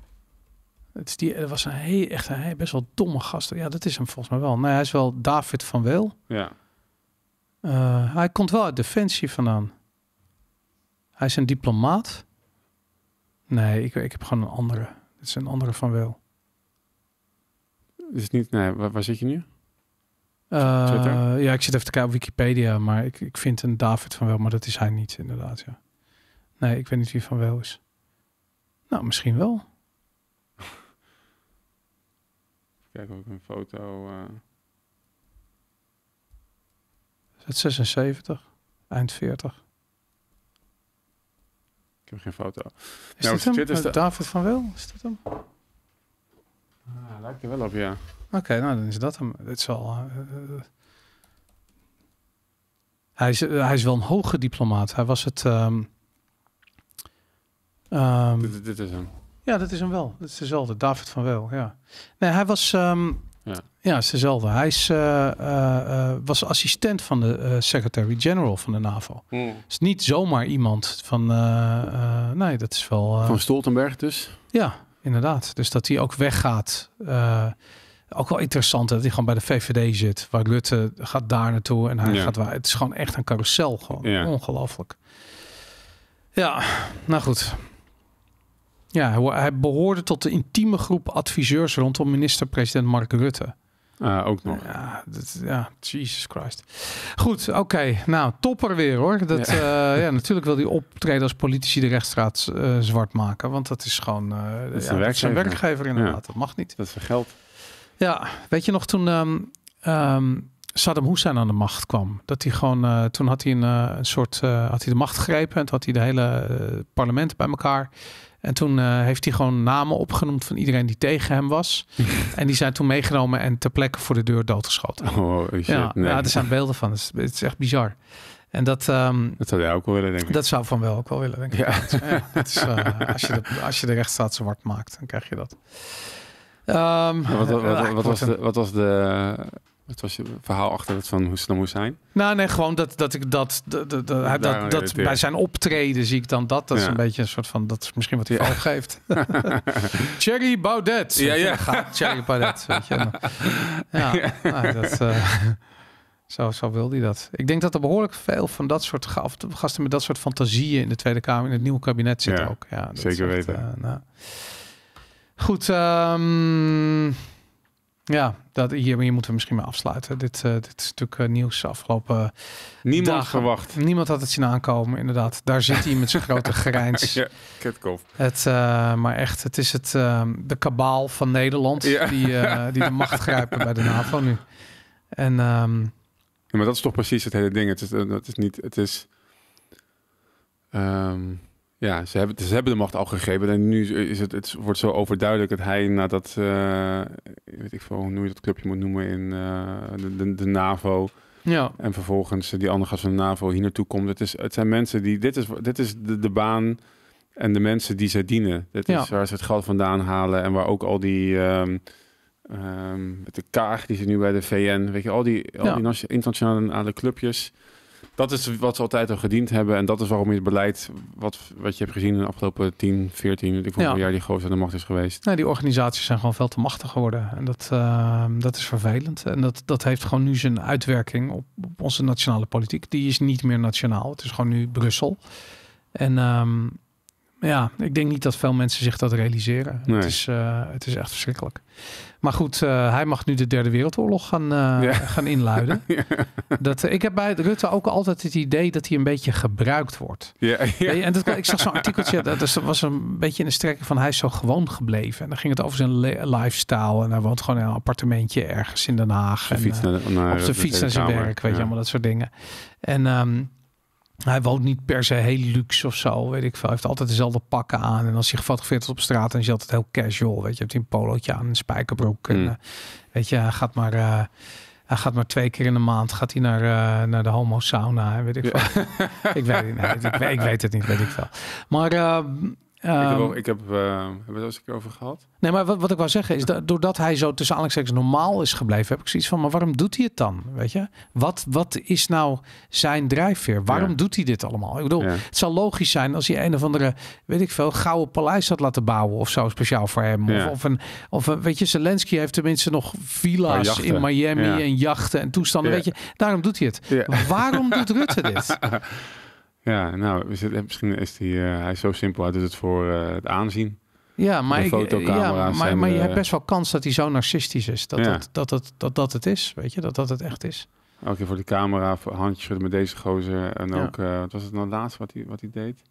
Speaker 1: Het is die, dat was een heel, echt een best wel domme gast. Ja, dat is hem volgens mij wel. nee, hij is wel David van Wel. Ja. Eh, hij komt wel uit Defensie vandaan. Hij is een diplomaat. Nee, ik, ik heb gewoon een andere. Dit is een andere van Wel.
Speaker 2: Is het niet... Nee, waar, zit je nu?
Speaker 1: Eh, ja, ik zit even te kijken op Wikipedia, maar ik, ik vind een David van Wel, maar dat is hij niet inderdaad, ja. Nee, ik weet niet wie van Wel is. Nou, misschien wel.
Speaker 2: Kijk ook een foto. Uh...
Speaker 1: Het 76, eind 40.
Speaker 2: Ik heb geen foto. Nou, is nou, dit Is de... Eh,
Speaker 1: David van Wel, is dat hem?
Speaker 2: Ah, lijkt er wel op, ja.
Speaker 1: Oké, nou dan is dat hem. Het zal. Eh, hij, is, hij is wel een hoge diplomaat. Hij was het. Ehm, ehm, dit is hem. Ja, dat is hem wel. Dat is dezelfde. David van Wel, ja. Nee, hij was... Ehm, ja. is dezelfde. Hij is, eh, eh, eh, was assistent van de secretary-general van de NAVO. Mm. Dus niet zomaar iemand van... nee, dat is wel... van
Speaker 2: Stoltenberg dus?
Speaker 1: Ja, inderdaad. Dus dat hij ook weggaat. ook wel interessant dat hij gewoon bij de VVD zit. Waar Lutte gaat daar naartoe en hij gaat waar. Het is gewoon echt een carousel. Gewoon. Ja. Ongelooflijk. Ja, nou goed. Ja, hij behoorde tot de intieme groep adviseurs rondom minister-president Mark Rutte. Ah, ook nog. Ja, dat, ja, Jesus Christ. Goed, oké. Nou, topper weer hoor. Dat, ja. Eh, ja natuurlijk wil die optreden als politici de rechtsstraat eh, zwart maken. Want dat is gewoon... Eh, dat, werkgever. zijn werkgever inderdaad. Ja. Dat mag niet. Dat is geld. Ja, weet je nog toen ehm, ehm, Saddam Hussein aan de macht kwam? Dat hij gewoon... toen had hij een, soort... had hij de macht gegrepen. En toen had hij de hele parlement bij elkaar. En toen eh, heeft hij gewoon namen opgenoemd van iedereen die tegen hem was. en die zijn toen meegenomen en ter plekke voor de deur doodgeschoten. Oh, ja, ja, er zijn beelden van. Het is, echt bizar. En dat, ehm, dat zou jij ook wel willen, denk ik. Dat zou Van wel ook wel willen, denk ik. Ja. is, eh, eh, als, je de, als je de rechtsstaat zwart maakt, dan krijg je dat.
Speaker 2: Ehm, wat, wat, wat, was de, wat was de wat was je verhaal achter het van hoe moet zijn.
Speaker 1: Nou, nee, gewoon dat, dat ik dat, dat, dat, bij zijn
Speaker 2: optreden zie ik dan dat. Dat is een
Speaker 1: beetje een soort van, dat is misschien wat hij afgeeft. geeft. Baudet. Ja, ja. Cherry Baudet, weet je. ja, ja. Nou, dat... Eh, zo, zo wil hij dat. Ik denk dat er behoorlijk veel van dat soort gasten met dat soort fantasieën in de Tweede Kamer, in het nieuwe kabinet zitten ja, ook. zeker weten. Eh, nou. Goed, ehm, ja, dat, hier, hier moeten we misschien mee afsluiten. Dit, uh, dit is natuurlijk eh, nieuws afgelopen eh, Niemand Niemand had het zien aankomen, inderdaad. Daar zit hij met zijn grote grijns. ja, Het, uh, maar echt, het is het, ehm, de kabaal van Nederland die, die de macht grijpen bij de NAVO nu. En, ehm, ja,
Speaker 2: maar dat is toch precies het hele ding. Het is, het is niet, het is... Ehm, ja, ze hebben, ze hebben de macht al gegeven. En nu is het, het wordt zo overduidelijk dat hij nadat, uh, weet ik veel hoe je dat clubje moet noemen, in eh, de, de, NAVO. Ja. En vervolgens die andere gast van de NAVO hier naartoe komt. Het, is, het zijn mensen die, dit is, dit is de, de baan en de mensen die zij dienen. Dat is waar ze het geld vandaan halen en waar ook al die... Ehm, ehm, de kaag die ze nu bij de VN, weet je, al die, al die internationale clubjes dat is wat ze altijd al gediend hebben. En dat is waarom je het beleid, wat, wat je hebt gezien in de afgelopen 10, 14, ik vond ja. jaar die gozer aan de macht is geweest.
Speaker 1: Nee, die organisaties zijn gewoon veel te machtig geworden. En dat, ehm, dat is vervelend. En dat, dat heeft gewoon nu zijn uitwerking op, op onze nationale politiek. Die is niet meer nationaal. Het is gewoon nu Brussel. En ehm, ja, ik denk niet dat veel mensen zich dat realiseren. Het, is, eh, het is echt verschrikkelijk. Maar goed, eh, hij mag nu de Derde Wereldoorlog gaan, eh, gaan inluiden. dat, ik heb bij Rutte ook altijd het idee dat hij een beetje gebruikt wordt.
Speaker 2: Ja, ja. En dat, ik zag zo'n artikeltje,
Speaker 1: dat, was een beetje in de strekking van hij is zo gewoon gebleven. En dan ging het over zijn lifestyle. En hij woont gewoon in een appartementje ergens in Den Haag. En, naar, op de fiets naar zijn werk, weet je, allemaal dat soort dingen. En... Um, hij woont niet per se heel luxe of zo, weet ik veel. Hij heeft altijd dezelfde pakken aan. En als hij gefotografeerd wordt op straat, en is hij altijd heel casual. Weet je, hebt hij een polootje aan, een spijkerbroek. En, hmm. eh, weet je, hij gaat maar... Eh, hij gaat maar twee keer in de maand gaat hij naar, eh, naar de homo sauna. Weet ik, ja.
Speaker 2: ik, weet, ik, ik, weet, het niet, weet ik veel.
Speaker 1: Maar ehm, ik heb, ehm,
Speaker 2: ik heb, eh, hebben het eens een keer over gehad?
Speaker 1: Nee, maar wat, wat ik wou zeggen is dat doordat hij zo tussen Alex normaal is gebleven, heb ik zoiets van: maar waarom doet hij het dan? Weet je, wat, wat is nou zijn drijfveer? Waarom doet hij dit allemaal? Ik bedoel, het zou logisch zijn als hij een of andere, weet ik veel, gouden paleis had laten bouwen of zo speciaal voor hem. Of, of, een, of een, weet je, Zelensky heeft tenminste nog villa's in Miami en jachten en toestanden. Weet je, daarom doet hij het. Waarom doet Rutte
Speaker 2: dit? Ja, nou, misschien is die, eh, hij is zo simpel, hij doet het voor eh, het aanzien. Ja, maar, ja, maar, je hebt best
Speaker 1: wel kans dat hij zo narcistisch is. Dat, dat, het, dat, dat het is, weet je, dat dat het echt is.
Speaker 2: Elke keer voor die camera, handjes schudden met deze gozer. En ook, eh, wat was het nou laatst wat hij, wat hij deed?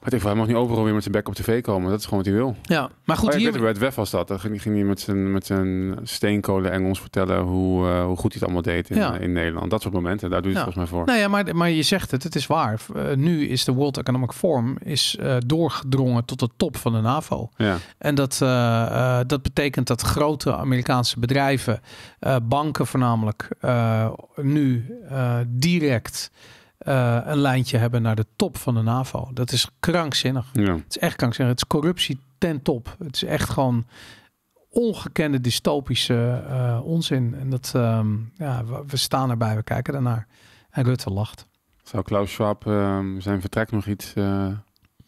Speaker 2: Maar ik hij mag niet overal weer met zijn bek op tv komen. Dat is gewoon wat hij wil. Ja, maar goed. Oh, ja, hier... Bij het WEF was dat. Dan ging hij met zijn, met zijn steenkolen Engels vertellen hoe, eh, hoe goed hij het allemaal deed in, eh, Nederland. Dat soort momenten, daar doe je het volgens mij voor. Nou ja,
Speaker 1: maar, maar je zegt het, het is waar. Eh, nu is de World Economic Forum is, doorgedrongen tot de top van de NAVO. Ja. En dat, dat betekent dat grote Amerikaanse bedrijven, banken voornamelijk, nu direct eh, een lijntje hebben naar de top van de NAVO. Dat is krankzinnig. Het is echt krankzinnig. Het is corruptie ten top. Het is echt gewoon ongekende dystopische eh, onzin. En dat, ehm, ja, we, staan erbij, we kijken ernaar. En Rutte
Speaker 2: lacht. Zou Klaus Schwab ehm, zijn vertrek nog iets eh,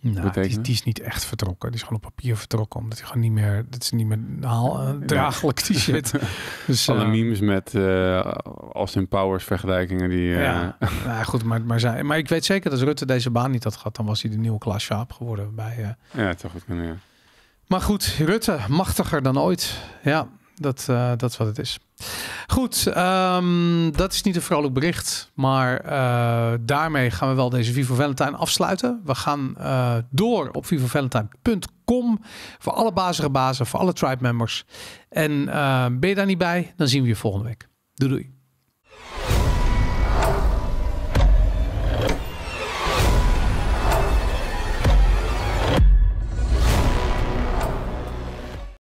Speaker 2: nou, die is, die, is niet
Speaker 1: echt vertrokken. Die is gewoon op papier vertrokken. Omdat hij gewoon niet meer... Dat is niet meer haal, uh, draaglijk, die shit.
Speaker 2: dus, Alle eh, memes met uh, Austin Powers vergelijkingen. Die, nou
Speaker 1: Ja, goed. Maar, maar, zijn, maar ik weet zeker dat als Rutte deze baan niet had gehad... dan was hij de nieuwe Klaas Schaap geworden bij...
Speaker 2: ja, toch goed kunnen,
Speaker 1: Maar goed, Rutte, machtiger dan ooit. Ja, dat, eh, dat is wat het is. Goed, ehm, dat is niet een vrolijk bericht. Maar eh, daarmee gaan we wel deze Vivo Valentijn afsluiten. We gaan eh, door op vivovalentine.com voor alle bazige bazen, voor alle tribe members. En ben je daar niet bij, dan zien we je volgende week. Doei doei.